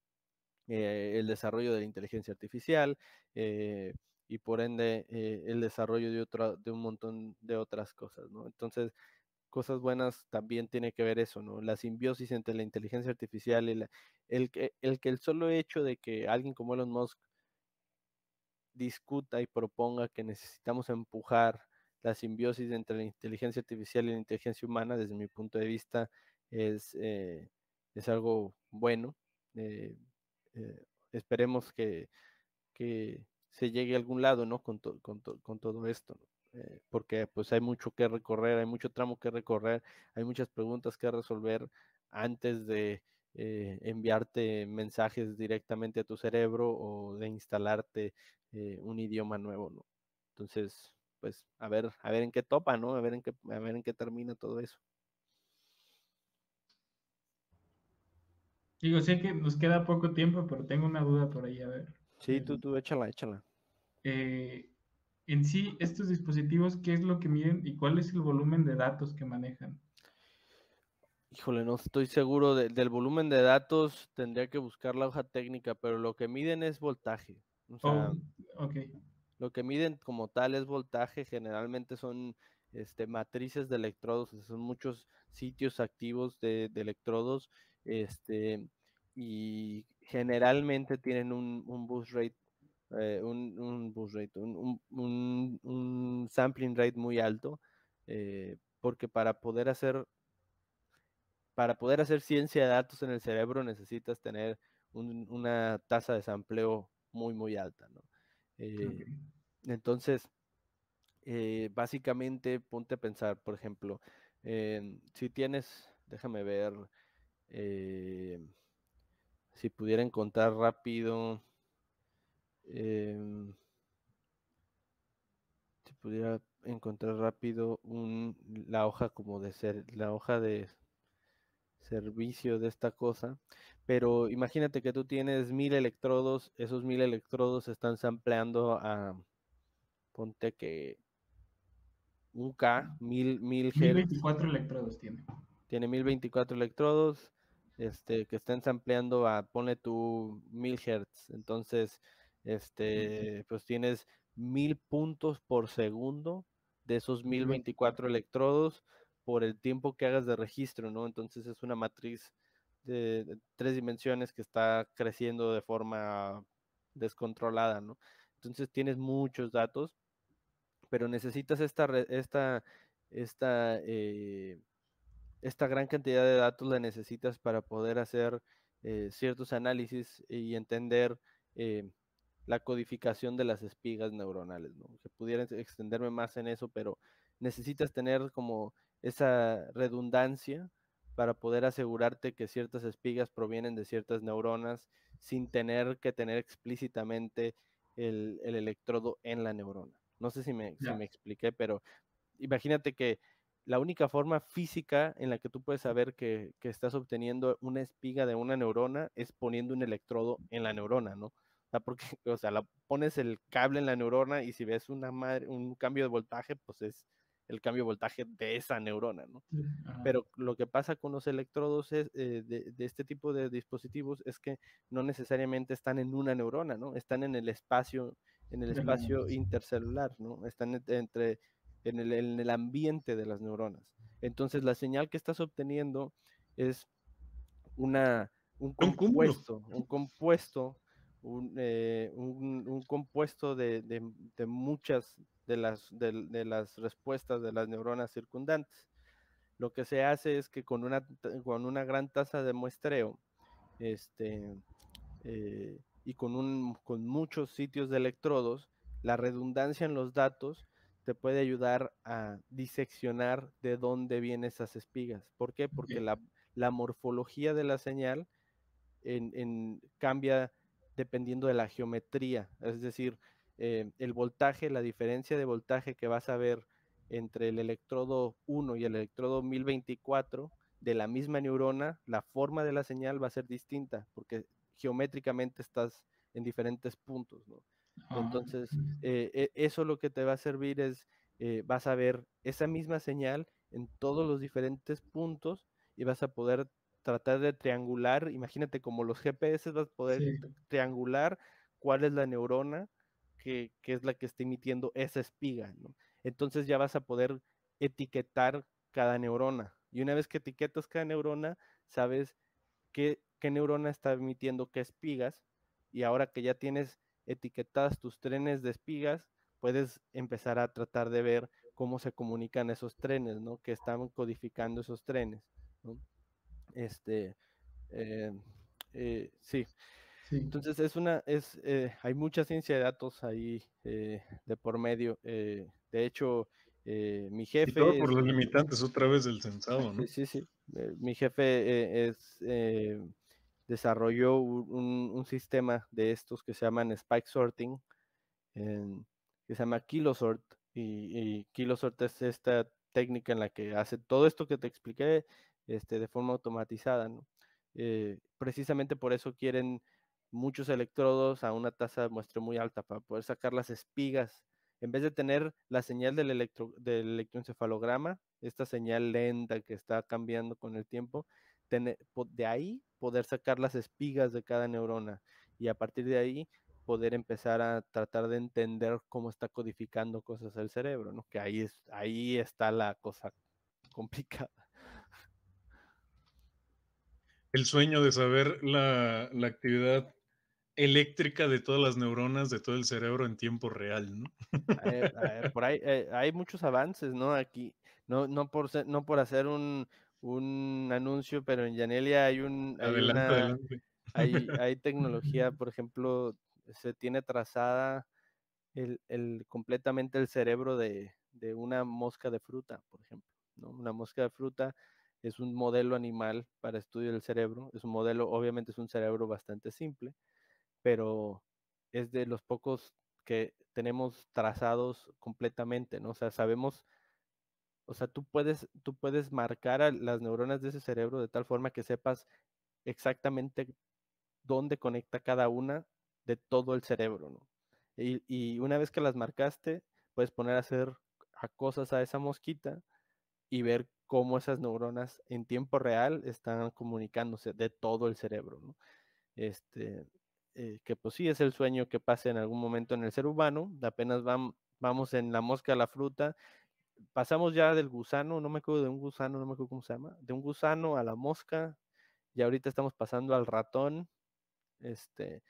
Eh, el desarrollo de la inteligencia artificial y por ende el desarrollo de, otra, de un montón de otras cosas, ¿no? Entonces, cosas buenas también tiene que ver eso, ¿no? La simbiosis entre la inteligencia artificial y el, el que el solo hecho de que alguien como Elon Musk discuta y proponga que necesitamos empujar la simbiosis entre la inteligencia artificial y la inteligencia humana, desde mi punto de vista, es, eh, es algo bueno. Eh, eh, esperemos que, se llegue a algún lado ¿no? con, con, todo esto, porque pues hay mucho que recorrer, hay mucho tramo que recorrer, hay muchas preguntas que resolver antes de enviarte mensajes directamente a tu cerebro o de instalarte un idioma nuevo. Entonces, pues a ver, a ver en qué topa, ¿no? A ver en qué, a ver en qué termina todo eso. Digo, sé que nos queda poco tiempo, pero tengo una duda por ahí, a ver. Sí, eh, tú, tú, échala, échala. Eh, en sí, estos dispositivos, ¿qué es lo que miden y cuál es el volumen de datos que manejan? Híjole, no estoy seguro del volumen de datos, tendría que buscar la hoja técnica, pero lo que miden es voltaje. O oh, ok. Lo que miden como tal es voltaje, generalmente son este, matrices de electrodos, son muchos sitios activos de, electrodos, este, y generalmente tienen un, rate, un, sampling rate muy alto, eh, porque para poder hacer para poder hacer ciencia de datos en el cerebro necesitas tener una tasa de sampleo muy muy alta, ¿no? Eh, entonces, eh, básicamente, ponte a pensar, por ejemplo, si tienes, déjame ver, eh, si pudiera encontrar rápido, em, si pudiera encontrar rápido un, la hoja como de ser, la hoja de servicio de esta cosa pero imagínate que tú tienes mil electrodos, esos mil electrodos están sampleando a, ponte que un K, mil, mil 1024 electrodos tiene. Tiene 1024 electrodos, este, que están sampleando a, ponle tú, mil hertz. Entonces, este, pues tienes mil puntos por segundo de esos mil veinticuatro electrodos por el tiempo que hagas de registro, ¿no? Entonces es una matriz tres dimensiones que está creciendo de forma descontrolada, ¿no? Entonces tienes muchos datos, pero necesitas esta, esta, esta, eh, esta gran cantidad de datos la necesitas para poder hacer eh, ciertos análisis y entender eh, la codificación de las espigas neuronales, ¿no? Que pudiera extenderme más en eso, pero necesitas tener como esa redundancia para poder asegurarte que ciertas espigas provienen de ciertas neuronas sin tener que tener explícitamente el, electrodo en la neurona. No sé si me, expliqué, pero imagínate que la única forma física en la que tú puedes saber que, estás obteniendo una espiga de una neurona es poniendo un electrodo en la neurona, ¿no? O sea, porque, pones el cable en la neurona y si ves una un cambio de voltaje, pues es el cambio de voltaje de esa neurona, ¿no? Pero lo que pasa con los electrodos eh, de, este tipo de dispositivos es que no necesariamente están en una neurona, ¿no? Están en el espacio, en el espacio intercelular, ¿no? Están entre, en el, ambiente de las neuronas. Entonces la señal que estás obteniendo es una, un compuesto, un compuesto eh, un, un, compuesto de, muchas de las, de, las respuestas de las neuronas circundantes. Lo que se hace es que con una, con una gran tasa de muestreo este, eh, y con, un, con muchos sitios de electrodos, la redundancia en los datos te puede ayudar a diseccionar de dónde vienen esas espigas. ¿Por qué? Porque la, morfología de la señal en, en, cambia dependiendo de la geometría, es decir, eh, el voltaje, la diferencia de voltaje que vas a ver entre el electrodo 1 y el electrodo 1024 de la misma neurona, la forma de la señal va a ser distinta porque geométricamente estás en diferentes puntos. Ah, Entonces, eh, e, eso lo que te va a servir es, eh, vas a ver esa misma señal en todos los diferentes puntos y vas a poder tratar de triangular, imagínate como los GPS vas a poder triangular cuál es la neurona que, es la que está emitiendo esa espiga, ¿no? Entonces ya vas a poder etiquetar cada neurona. Y una vez que etiquetas cada neurona, sabes qué, qué neurona está emitiendo qué espigas. Y ahora que ya tienes etiquetadas tus trenes de espigas, puedes empezar a tratar de ver cómo se comunican esos trenes, ¿no? Que están codificando esos trenes, ¿no? Este, eh, eh, sí. Entonces es una, es, eh, hay mucha ciencia de datos ahí de por medio. de hecho, mi jefe. por los limitantes otra vez del sensado ¿no? Sí, sí. mi jefe desarrolló un, sistema de estos que se llaman spike sorting, que se llama kilosort, y kilosort es esta técnica en la que hace todo esto que te expliqué, este, de forma automatizada. Eh, precisamente por eso quieren muchos electrodos a una tasa de muestreo muy alta para poder sacar las espigas. En vez de tener la señal del, electro, electroencefalograma, esta señal lenta que está cambiando con el tiempo, de ahí poder sacar las espigas de cada neurona y a partir de ahí poder empezar a tratar de entender cómo está codificando cosas el cerebro, Que ahí, es, ahí está la cosa complicada el sueño de saber la, actividad eléctrica de todas las neuronas de todo el cerebro en tiempo real, ¿no? por eh, hay muchos avances, ¿no? Aquí, no, no, por, no por hacer un, anuncio, pero en Yanelia hay un... Hay, hay tecnología, por ejemplo, se tiene trazada el, el completamente el cerebro de, de una mosca de fruta, por ejemplo, ¿no? Una mosca de fruta es un modelo animal para estudio del cerebro, es un modelo, obviamente es un cerebro bastante simple, pero es de los pocos que tenemos trazados completamente, ¿no? O sea, sabemos, o sea, tú puedes, tú puedes marcar a las neuronas de ese cerebro de tal forma que sepas exactamente dónde conecta cada una de todo el cerebro, ¿no? Y, y una vez que las marcaste, puedes poner a hacer a cosas a esa mosquita y ver cómo esas neuronas en tiempo real están comunicándose de todo el cerebro, ¿no? Este, eh, que pues sí es el sueño que pasa en algún momento en el ser humano, apenas vamos en la mosca a la fruta, pasamos ya del gusano, no me acuerdo de un gusano, no me acuerdo cómo se llama, de un gusano a la mosca, y ahorita estamos pasando al ratón, este,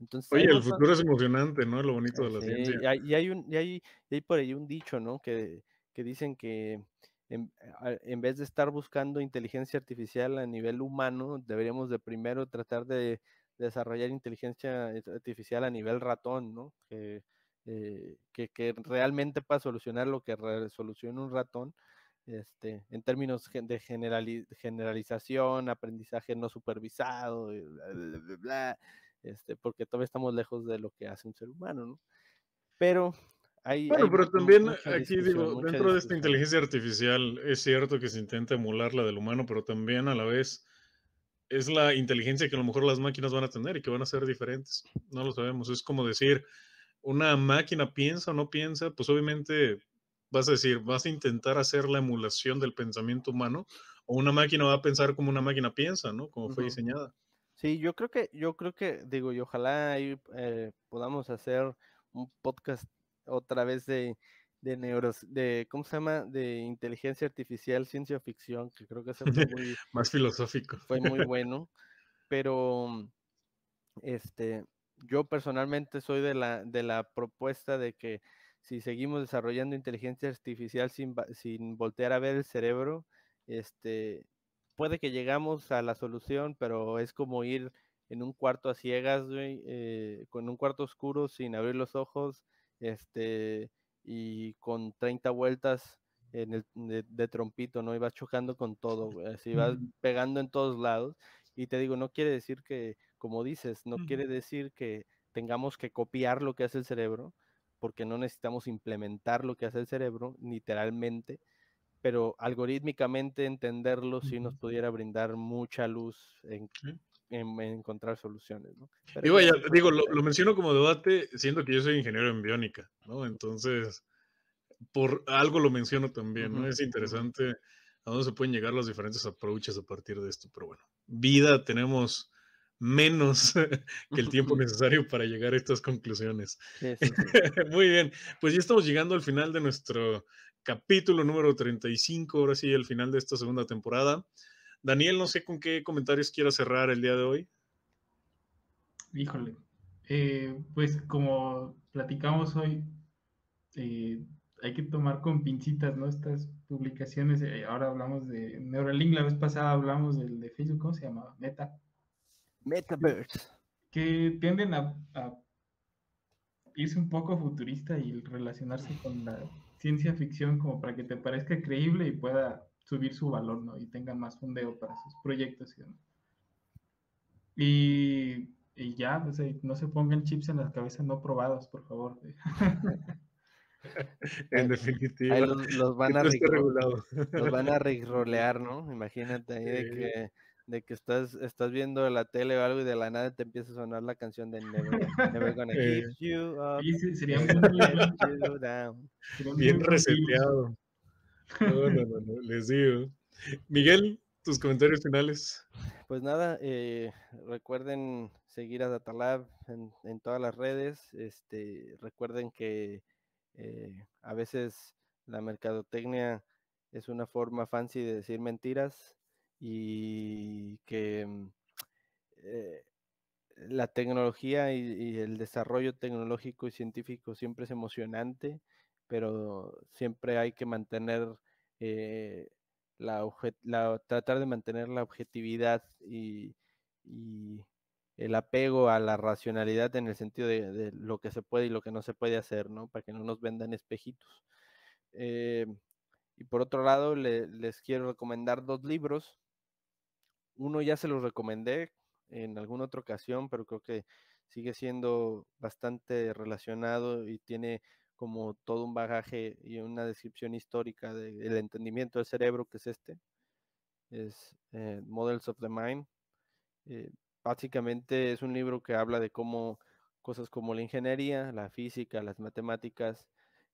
entonces, Oye, el futuro es emocionante, ¿no? Lo bonito de la ciencia. Y hay, y y hay por ahí un dicho, ¿no? Que, que dicen que en, vez de estar buscando inteligencia artificial a nivel humano, deberíamos de primero tratar de desarrollar inteligencia artificial a nivel ratón, ¿no? Eh, que, que, realmente para solucionar lo que resoluciona un ratón, este, en términos de generalización, aprendizaje no supervisado, eh, bla, este, porque todavía estamos lejos de lo que hace un ser humano, ¿no? Pero bueno, pero también aquí digo, dentro de esta inteligencia artificial es cierto que se intenta emular la del humano, pero también a la vez es la inteligencia que a lo mejor las máquinas van a tener y que van a ser diferentes. No lo sabemos. Es como decir, una máquina piensa o no piensa, pues obviamente vas a decir, vas a intentar hacer la emulación del pensamiento humano o una máquina va a pensar como una máquina piensa, ¿no? Como fue diseñada. Sí, yo creo que, yo creo que, digo, y ojalá eh, podamos hacer un podcast otra vez de, de neuros, de, ¿cómo se llama? De inteligencia artificial, ciencia ficción, que creo que fue muy... Más filosófico. Fue muy bueno, pero este, yo personalmente soy de la, de la propuesta de que si seguimos desarrollando inteligencia artificial sin, sin voltear a ver el cerebro, este, puede que llegamos a la solución, pero es como ir en un cuarto a ciegas, eh, con un cuarto oscuro sin abrir los ojos, este, y con 30 vueltas en el, de, trompito, ¿no? Ibas chocando con todo, así pegando en todos lados. Y te digo, no quiere decir que, como dices, no quiere decir que tengamos que copiar lo que hace el cerebro, porque no necesitamos implementar lo que hace el cerebro, literalmente, pero algorítmicamente entenderlo sí nos pudiera brindar mucha luz en encontrar soluciones. digo, lo, menciono como debate, siendo que yo soy ingeniero en biónica, ¿no? Entonces, por algo lo menciono también, ¿no? Es interesante a dónde se pueden llegar los diferentes approaches a partir de esto, pero bueno, vida tenemos menos que el tiempo necesario para llegar a estas conclusiones. Muy bien, pues ya estamos llegando al final de nuestro capítulo número 35, ahora sí, al final de esta segunda temporada. Daniel, no sé con qué comentarios quiera cerrar el día de hoy. Híjole, eh, pues como platicamos hoy, eh, hay que tomar con pincitas ¿no? estas publicaciones. Eh, ahora hablamos de Neuralink, la vez pasada hablamos del de Facebook, ¿cómo se llamaba? Meta. Metaverse. Que tienden a irse un poco futurista y relacionarse con la ciencia ficción como para que te parezca creíble y pueda subir su valor, ¿no? Y tengan más fondeo para sus proyectos y ya, no se pongan chips en las cabezas no probados, por favor. en definitiva. Los, van a re los, ¿no? Imagínate ahí de que estás, viendo la tele o algo y de la nada te empieza a sonar la canción de Never, Gonna Give You Up. sería Bien reseteado les digo. Miguel, tus comentarios finales. Pues nada, eh, recuerden seguir a Datalab en, en, todas las redes. Este, recuerden que eh, a veces la mercadotecnia es una forma fancy de decir mentiras y que mm, eh, la tecnología y, el desarrollo tecnológico y científico siempre es emocionante pero siempre hay que mantener eh, la, tratar de mantener la objetividad y, el apego a la racionalidad en el sentido de, lo que se puede y lo que no se puede hacer, ¿no? Para que no nos vendan espejitos. Eh, y por otro lado, les quiero recomendar dos libros. Uno ya se los recomendé en alguna otra ocasión, pero creo que sigue siendo bastante relacionado y tiene como todo un bagaje y una descripción histórica del entendimiento del cerebro, que es este, es eh, Models of the Mind. Eh, básicamente es un libro que habla de cómo cosas como la ingeniería, la física, las matemáticas,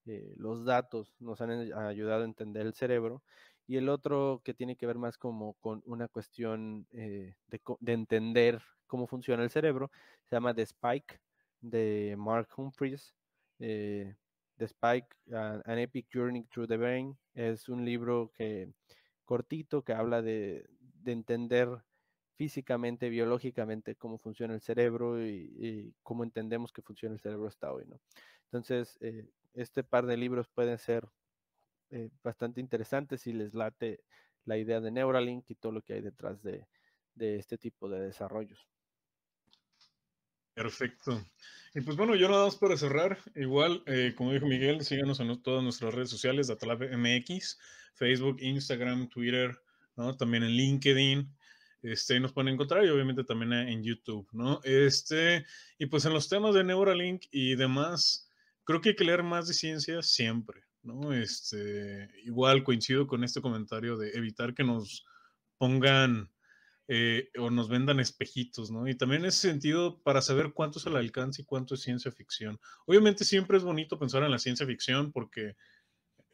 eh, los datos nos han ayudado a entender el cerebro. Y el otro que tiene que ver más como con una cuestión de, entender cómo funciona el cerebro, se llama The Spike de Mark Humphries. The Spike, An Epic Journey Through the Brain. Es un libro que cortito que habla de, entender físicamente, biológicamente, cómo funciona el cerebro y, cómo entendemos que funciona el cerebro hasta hoy, ¿no? Entonces, eh, este par de libros pueden ser eh, bastante interesantes si les late la idea de Neuralink y todo lo que hay detrás de este tipo de desarrollos. Perfecto. Y pues bueno, yo nada más para cerrar, igual, eh, como dijo Miguel, síganos en todas nuestras redes sociales, Datalab MX, Facebook, Instagram, Twitter, ¿no? También en LinkedIn. Este, nos pueden encontrar y obviamente también en YouTube, ¿no? Este, y pues en los temas de Neuralink y demás, creo que hay que leer más de ciencia siempre, ¿no? Este, igual coincido con este comentario de evitar que nos pongan eh, o nos vendan espejitos, ¿no? Y también en ese sentido, para saber cuánto es el alcance y cuánto es ciencia ficción. Obviamente siempre es bonito pensar en la ciencia ficción porque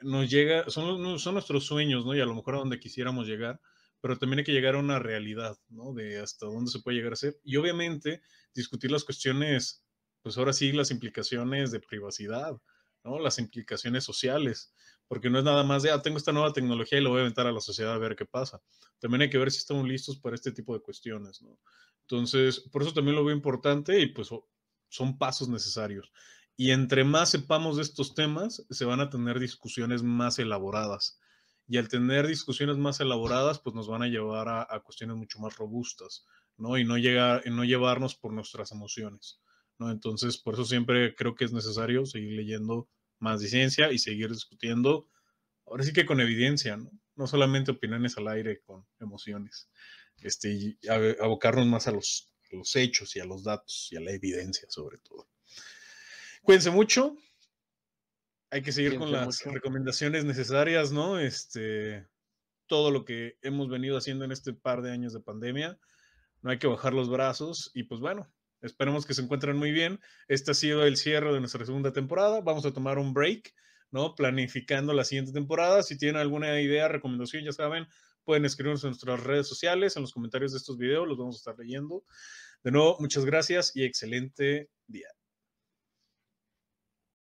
nos llega, son, son nuestros sueños, ¿no? Y a lo mejor a donde quisiéramos llegar, pero también hay que llegar a una realidad, ¿no? De hasta dónde se puede llegar a ser. Y obviamente discutir las cuestiones, pues ahora sí, las implicaciones de privacidad, ¿no? Las implicaciones sociales, porque no es nada más de, ah, tengo esta nueva tecnología y lo voy a aventar a la sociedad a ver qué pasa. También hay que ver si estamos listos para este tipo de cuestiones, ¿no? Entonces, por eso también lo veo importante y pues son pasos necesarios. Y entre más sepamos de estos temas, se van a tener discusiones más elaboradas. Y al tener discusiones más elaboradas, pues nos van a llevar a, cuestiones mucho más robustas, ¿no? Y no, llegar, y no llevarnos por nuestras emociones, ¿no? Entonces, por eso siempre creo que es necesario seguir leyendo más licencia y seguir discutiendo, ahora sí que con evidencia, ¿no? solamente opiniones al aire con emociones, este, abocarnos más a los, los hechos y a los datos y a la evidencia sobre todo. Cuídense mucho. Hay que seguir con las recomendaciones necesarias, ¿no? Este, todo lo que hemos venido haciendo en este par de años de pandemia. No hay que bajar los brazos y pues bueno, Esperemos que se encuentren muy bien. Este ha sido el cierre de nuestra segunda temporada. Vamos a tomar un break, ¿no? Planificando la siguiente temporada. Si tienen alguna idea, recomendación, ya saben, pueden escribirnos en nuestras redes sociales, en los comentarios de estos videos, los vamos a estar leyendo. De nuevo, muchas gracias y excelente día.